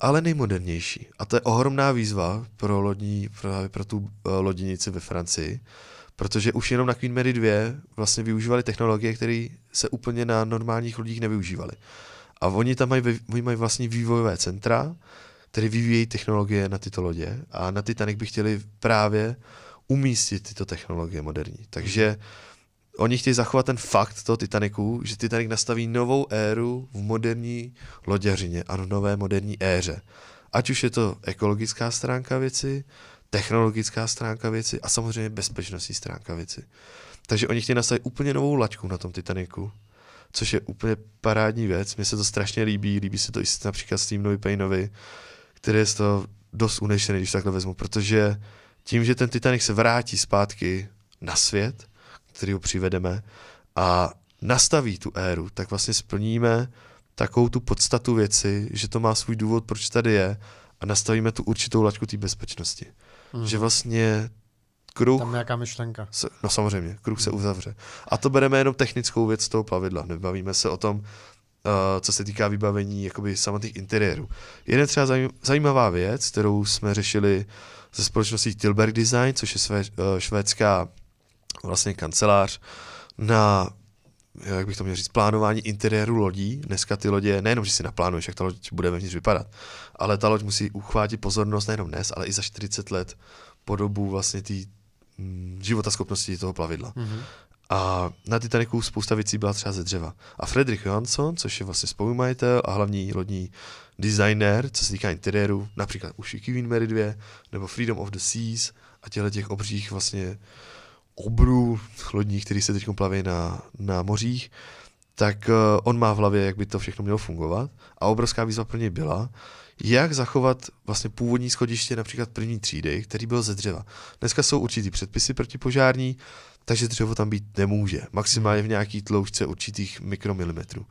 Ale nejmodernější. A to je ohromná výzva pro, lodní, právě pro tu eh, lodinici ve Francii, protože už jenom na Queen Mary 2 vlastně využívali technologie, které se úplně na normálních lodích nevyužívaly. A oni tam mají, oni mají vlastní vývojové centra, který vyvíjí technologie na tyto lodě a na Titanic by chtěli právě umístit tyto technologie moderní. Takže oni chtějí zachovat ten fakt toho Titaniku, že Titanic nastaví novou éru v moderní loděřině a v nové moderní éře. Ať už je to ekologická stránka věci, technologická stránka věci a samozřejmě bezpečnostní stránka věci. Takže oni chtějí nastavit úplně novou laťku na tom Titaniku, což je úplně parádní věc. Mně se to strašně líbí, líbí se to i například Steam Novi Paynovi, který je z toho dost unešený, když takhle vezmu, protože tím, že ten Titanic se vrátí zpátky na svět, který ho přivedeme, a nastaví tu éru, tak vlastně splníme takovou tu podstatu věci, že to má svůj důvod, proč tady je, a nastavíme tu určitou laťku té bezpečnosti. Mm. Že vlastně kruh... Tam nějaká myšlenka. Se, no samozřejmě, kruh se mhm. uzavře. A to bereme jenom technickou věc toho plavidla. Nebavíme se o tom, Eh, co se týká vybavení jakoby samotných interiérů. Jeden třeba zajímavá věc, kterou jsme řešili ze společností Tilberg Design, což je své, eh, švédská vlastně kancelář na jak bych to měl říct, plánování interiéru lodí. Dneska ty lodě, nejenom, že si naplánuješ, jak ta loď bude vevnitř vypadat, ale ta loď musí uchvátit pozornost nejenom dnes, ale i za 40 let po dobu vlastně té mm, životaschopnosti toho plavidla. Mm-hmm. A na Titaniku spousta věcí byla třeba ze dřeva. A Fredrik Johansson, což je vlastně spolumajitel a hlavní lodní designer, co se týká interiéru, například u Queen Mary 2, nebo Freedom of the Seas a těchto těch obřích vlastně obrů lodní, který se teď plaví na, na mořích, tak eh, on má v hlavě, jak by to všechno mělo fungovat. A obrovská výzva pro ně byla, jak zachovat vlastně původní schodiště například první třídy, který byl ze dřeva. Dneska jsou určitý předpisy protipožární, takže dřevo tam být nemůže. Maximálně v nějaký tloušce určitých mikromilimetrů.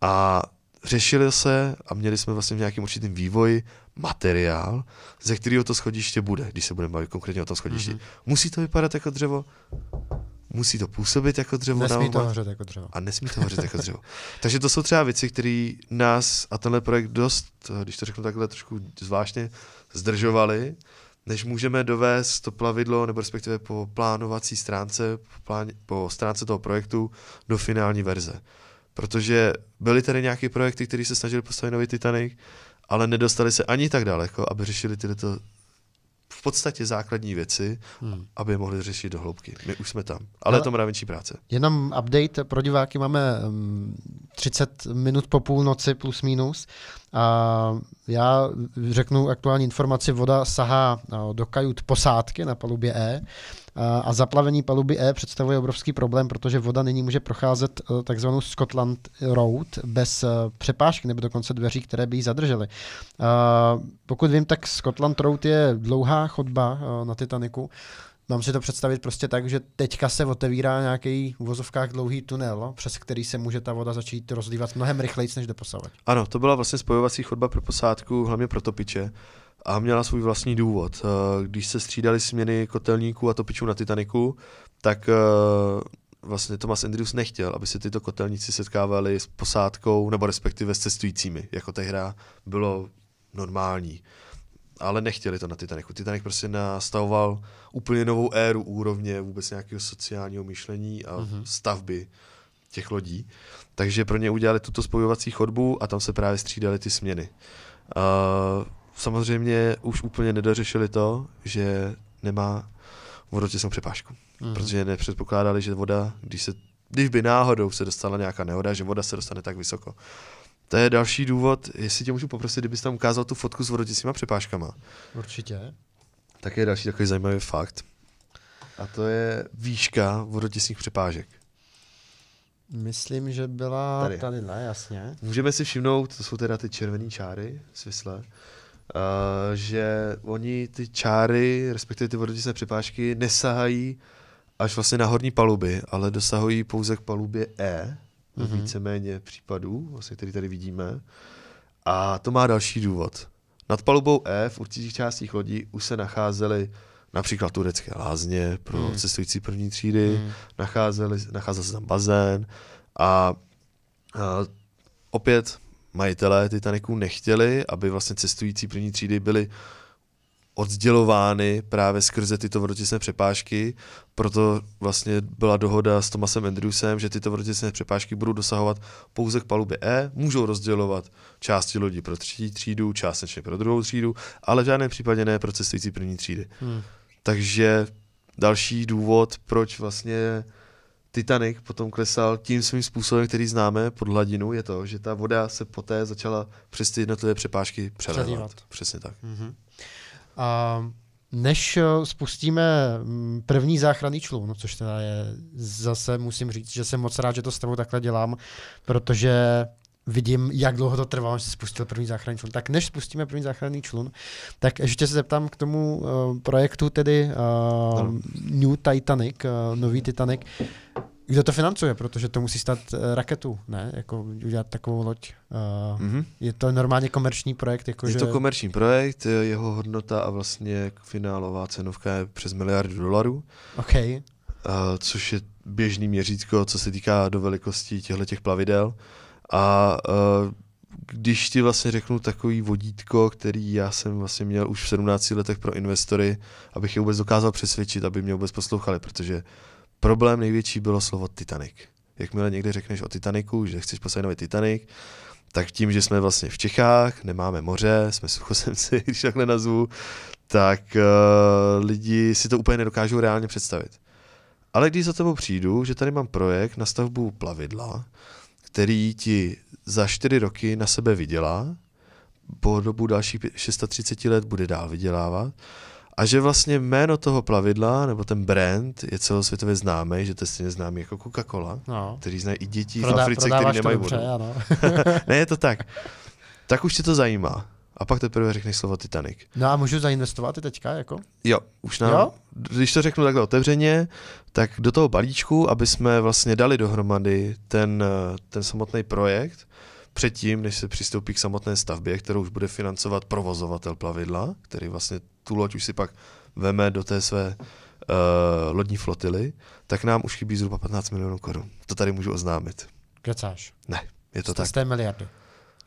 A řešili se a měli jsme vlastně v nějakém určitém vývoji materiál, ze kterého to schodiště bude, když se budeme bavit konkrétně o tom schodišti. Mm-hmm. Musí to vypadat jako dřevo, musí to působit jako dřevo. Nesmí to hořet jako dřevo. A nesmí to hořet jako dřevo. Takže to jsou třeba věci, které nás a tenhle projekt dost, když to řeknu takhle trošku zvláštně, zdržovaly než můžeme dovést to plavidlo, nebo respektive po plánovací stránce, po, plán, po stránce toho projektu, do finální verze. Protože byly tady nějaké projekty, které se snažili postavit nový Titanic, ale nedostali se ani tak daleko, aby řešili tyto v podstatě základní věci, hmm. aby je mohli řešit do hloubky. My už jsme tam, ale, ale je to mravenčí práce. Jenom update pro diváky, máme 30 minut po půlnoci plus minus. A já řeknu aktuální informaci, voda sahá eh, do kajut posádky na palubě E eh, a zaplavení paluby E představuje obrovský problém, protože voda nyní může procházet eh, takzvanou Scotland Road bez přepážky nebo dokonce dveří, které by ji zadržely. Pokud vím, tak Scotland Road je dlouhá chodba na Titaniku Mám si to představit prostě tak, že teďka se otevírá nějaký v vozovkách dlouhý tunel, přes který se může ta voda začít rozlívat mnohem rychleji než doposavat. Ano, to byla vlastně spojovací chodba pro posádku, hlavně pro topiče a měla svůj vlastní důvod. Eh, když se střídali směny kotelníků a topičů na Titaniku, tak eh, vlastně Thomas Andrews nechtěl, aby se tyto kotelníci setkávali s posádkou nebo respektive s cestujícími, jako hra bylo normální. Ale nechtěli to na Titaniku. Titanic prostě nastavoval úplně novou éru úrovně vůbec nějakého sociálního myšlení a mm-hmm. stavby těch lodí. Takže pro ně udělali tuto spojovací chodbu a tam se právě střídaly ty směny. Uh, samozřejmě už úplně nedořešili to, že nemá vodotě přepážku. Mm-hmm. Protože nepředpokládali, že voda, když, se, když by náhodou se dostala nějaká nehoda, že voda se dostane tak vysoko. To je další důvod, jestli tě můžu poprosit, kdybys tam ukázal tu fotku s vodotisíma přepážkama. Určitě. Tak je další takový zajímavý fakt. A to je výška vodotěsných přepážek. Myslím, že byla tady. ne? jasně. Můžeme si všimnout, to jsou teda ty červené čáry svisle, uh, že oni ty čáry, respektive ty vodotisné přepážky, nesahají až vlastně na horní paluby, ale dosahují pouze k palubě E, mm-hmm. víceméně případů, vlastně, který tady vidíme. A to má další důvod. Nad palubou E v určitých částích lodí už se nacházely například turecké lázně pro hmm. cestující první třídy, hmm. nacházeli, nacházel se tam bazén a, a opět majitelé Titaniců nechtěli, aby vlastně cestující první třídy byli oddělovány právě skrze tyto vrotisné přepážky, proto vlastně byla dohoda s Tomasem Andrewsem, že tyto vrotisné přepážky budou dosahovat pouze k palubě E, můžou rozdělovat části lodi pro třetí třídu, částečně pro druhou třídu, ale v žádném případě ne pro cestující první třídy. Hmm. Takže další důvod, proč vlastně Titanic potom klesal tím svým způsobem, který známe pod hladinu, je to, že ta voda se poté začala přes ty jednotlivé přepážky přelévat. Přesně tak. Mm-hmm. A než eh, spustíme mm, první záchranný člun, což teda je zase, musím říct, že jsem moc rád, že to s tebou takhle dělám, protože vidím, jak dlouho to trvalo, než se spustil první záchranný člun. Tak než spustíme první záchranný člun, tak ještě se zeptám k tomu uh, projektu, tedy uh, New Titanic, uh, nový Titanic. Kdo to financuje? Protože to musí stát eh, raketu, ne? Jako udělat takovou loď. Uh, mm-hmm. Je to normálně komerční projekt? Jako je že... to komerční projekt, eh, jeho hodnota a vlastně jako finálová cenovka je přes miliardu dolarů. OK. Uh, což je běžný měřítko, co se týká do velikosti těchto těch plavidel. A uh, když ti vlastně řeknu takový vodítko, který já jsem vlastně měl už v 17 letech pro investory, abych je vůbec dokázal přesvědčit, aby mě vůbec poslouchali, protože problém největší bylo slovo Titanic. Jakmile někde řekneš o Titaniku, že chceš poslat nový Titanic, tak tím, že jsme vlastně v Čechách, nemáme moře, jsme suchozemci, když takhle nazvu, tak uh, lidi si to úplně nedokážou reálně představit. Ale když za tebou přijdu, že tady mám projekt na stavbu plavidla, který ti za čtyři roky na sebe vydělá, po dobu dalších 630 let bude dál vydělávat a že vlastně jméno toho plavidla, nebo ten brand, je celosvětově známý, že to je stejně známý jako Coca-Cola, no. který znají i děti Prodá, v Africe, které nemají vodu. ne, je to tak. Tak už tě to zajímá. A pak teprve řekneš slovo Titanic. No a můžu zainvestovat i teďka? Jako? Jo, už nám, jo? když to řeknu takhle otevřeně, tak do toho balíčku, aby jsme vlastně dali dohromady ten, eh, ten samotný projekt, předtím, než se přistoupí k samotné stavbě, kterou už bude financovat provozovatel plavidla, který vlastně tu loď už si pak veme do té své uh, lodní flotily, tak nám už chybí zhruba 15 milionů korun. To tady můžu oznámit. Kecáš? Ne, je to Jste tak. Z té miliardy?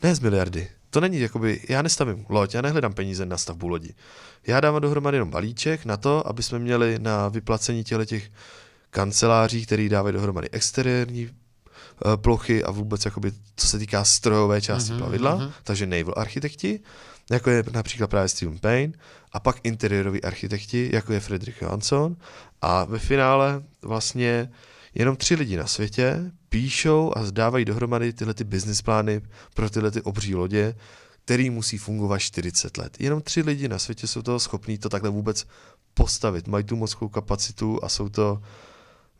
Ne z miliardy. To není jakoby, já nestavím loď, já nehledám peníze na stavbu lodi. Já dávám dohromady jenom balíček na to, aby jsme měli na vyplacení těle těch kanceláří, které dávají dohromady exteriérní Eh, plochy a vůbec, jakoby, co se týká strojové části mm-hmm, plavidla, mm-hmm. takže naval architekti, jako je například právě Steven Payne, a pak interiéroví architekti, jako je Frederick Johansson. A ve finále vlastně jenom tři lidi na světě píšou a zdávají dohromady tyhle ty business plány pro tyhle ty obří lodě, který musí fungovat 40 let. Jenom tři lidi na světě jsou toho schopní to takhle vůbec postavit. Mají tu mozkovou kapacitu a jsou to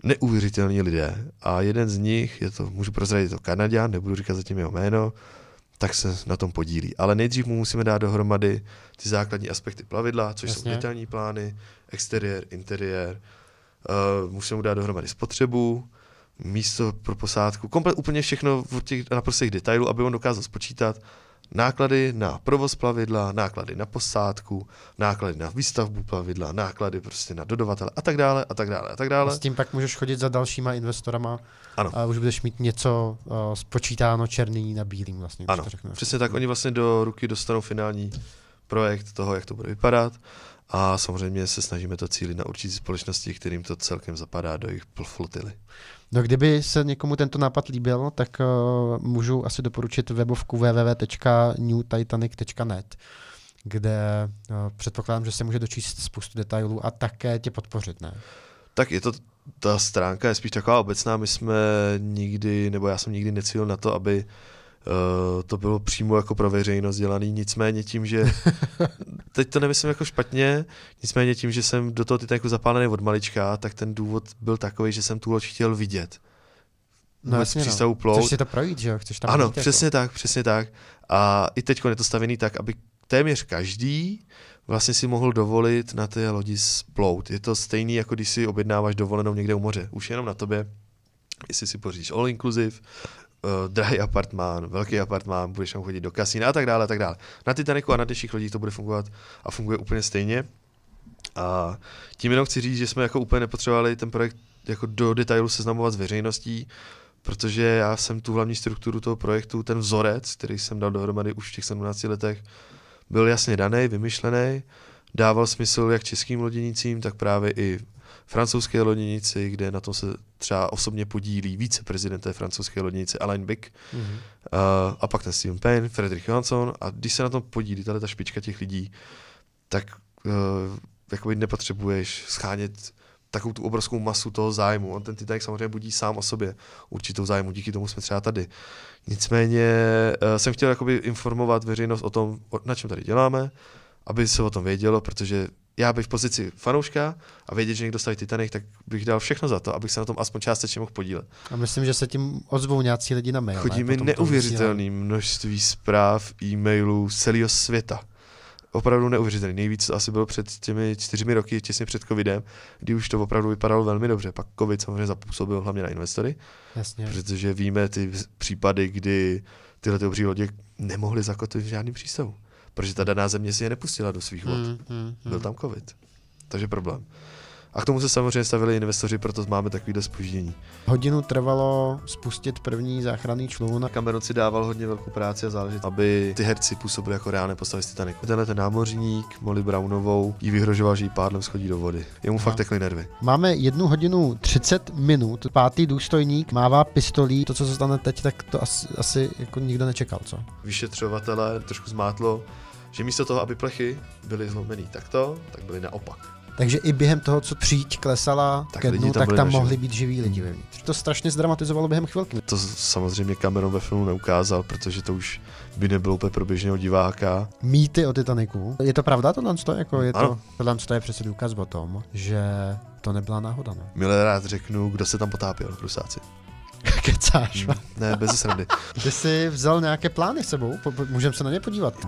neuvěřitelní lidé a jeden z nich, je to, můžu prozradit to Kanaděn, nebudu říkat zatím jeho jméno, tak se na tom podílí. Ale nejdřív mu musíme dát dohromady ty základní aspekty plavidla, což Jasně. jsou detailní plány, exteriér, interiér. Uh, musíme mu dát dohromady spotřebu, místo pro posádku, komplet úplně všechno od těch naprostých detailů, aby on dokázal spočítat, náklady na provoz plavidla, náklady na posádku, náklady na výstavbu plavidla, náklady prostě na dodavatele a tak dále a tak dále a tak dále. A s tím pak můžeš chodit za dalšíma investorama ano. a už budeš mít něco uh, spočítáno černý na bílým vlastně. Ano, to řekne. přesně tak, oni vlastně do ruky dostanou finální projekt toho, jak to bude vypadat a samozřejmě se snažíme to cílit na určitý společnosti, kterým to celkem zapadá do jejich flotily. No kdyby se někomu tento nápad líbil, tak uh, můžu asi doporučit webovku www.newtitanic.net, kde uh, předpokládám, že se může dočíst spoustu detailů a také tě podpořit, ne? Tak je to ta stránka je spíš taková obecná, my jsme nikdy, nebo já jsem nikdy necíl na to, aby uh, Eh, to bylo přímo jako pro veřejnost dělaný, nicméně tím, že teď to nemyslím jako špatně, nicméně tím, že jsem do toho Titaniku zapálený od malička, tak ten důvod byl takový, že jsem tu loď chtěl vidět. No, no jasně, přístavu no. plout. Chceš si to projít, že jo? Chceš tam ano, jako- přesně jako. tak, přesně tak. A i teď je to stavený tak, aby téměř každý vlastně si mohl dovolit na té lodi splout. Je to stejný, jako když si objednáváš dovolenou někde u moře. Už jenom na tobě, jestli si pořídíš all inclusive, uh, drahý apartmán, velký apartmán, budeš tam chodit do kasína a tak dále a tak dále. Na Titaniku a na těžších lodích to bude fungovat a funguje úplně stejně. A tím jenom chci říct, že jsme jako úplně nepotřebovali ten projekt jako do detailu seznamovat s veřejností, protože já jsem tu hlavní strukturu toho projektu, ten vzorec, který jsem dal dohromady už v těch 17 letech, byl jasně daný, vymyšlený, dával smysl jak českým loděnicím, tak právě i francouzské loděnici, kde na tom se třeba osobně podílí více prezidenté francouzské loděnice Alain Bick, mm-hmm. uh, eh, a pak ten Steven Payne, Frederick Johansson a když se na tom podílí tady ta špička těch lidí, tak uh, jakoby nepotřebuješ schánět takovou tu obrovskou masu toho zájmu. On ten Titanic samozřejmě budí sám o sobě určitou zájmu, díky tomu jsme třeba tady. Nicméně uh, jsem chtěl jakoby informovat veřejnost o tom, o, na čem tady děláme, aby se o tom vědělo, protože já bych v pozici fanouška a vědět, že někdo staví Titanic, tak bych dal všechno za to, abych se na tom aspoň částečně mohl podílet. A myslím, že se tím ozvou nějací lidi na mail. Chodí mi neuvěřitelné množství zpráv, e-mailů z celého světa. Opravdu neuvěřitelný. Nejvíc to asi bylo před těmi čtyřmi roky, těsně před covidem, kdy už to opravdu vypadalo velmi dobře. Pak covid samozřejmě zapůsobil hlavně na investory, Jasně. protože víme ty případy, kdy tyhle ty obří lodě nemohly zakotvit v žádným přístavu protože ta daná země si je nepustila do svých vod. Mm, mm, mm. Byl tam covid. Takže problém. A k tomu se samozřejmě stavili investoři, proto máme takovýhle spoždění. Hodinu trvalo spustit první záchranný člun. Cameron si dával hodně velkou práci a záležit, aby ty herci působili jako reálné postavy z Titanic. Tenhle ten námořník, Molly Brownovou, jí vyhrožoval, že jí pádlem schodí do vody. Jemu no. fakt tekly nervy. Máme jednu hodinu 30 minut, pátý důstojník mává pistolí, to, co se stane teď, tak to asi, asi jako nikdo nečekal, co? Vyšetřovatele trošku zmátlo, že místo toho, aby plechy byly zlomený takto, tak byly naopak. Takže i během toho, co příď klesala tak ke dnu, tam tak tam naši. mohli být živí lidi mhm. vevnitř. To strašně zdramatizovalo během chvilky. To samozřejmě Cameron ve filmu neukázal, protože to už by nebylo úplně pro běžného diváka. Mýty o Titaniku. Je to pravda tohle? To, jako je ano. to, tohle to je přece důkaz o tom, že to nebyla náhoda. Ne? No? Milé rád řeknu, kdo se tam potápěl, rusáci. Kecáš. Hmm, ne, bez srandy. Ty jsi vzal nějaké plány sebou, můžeme se na ně podívat.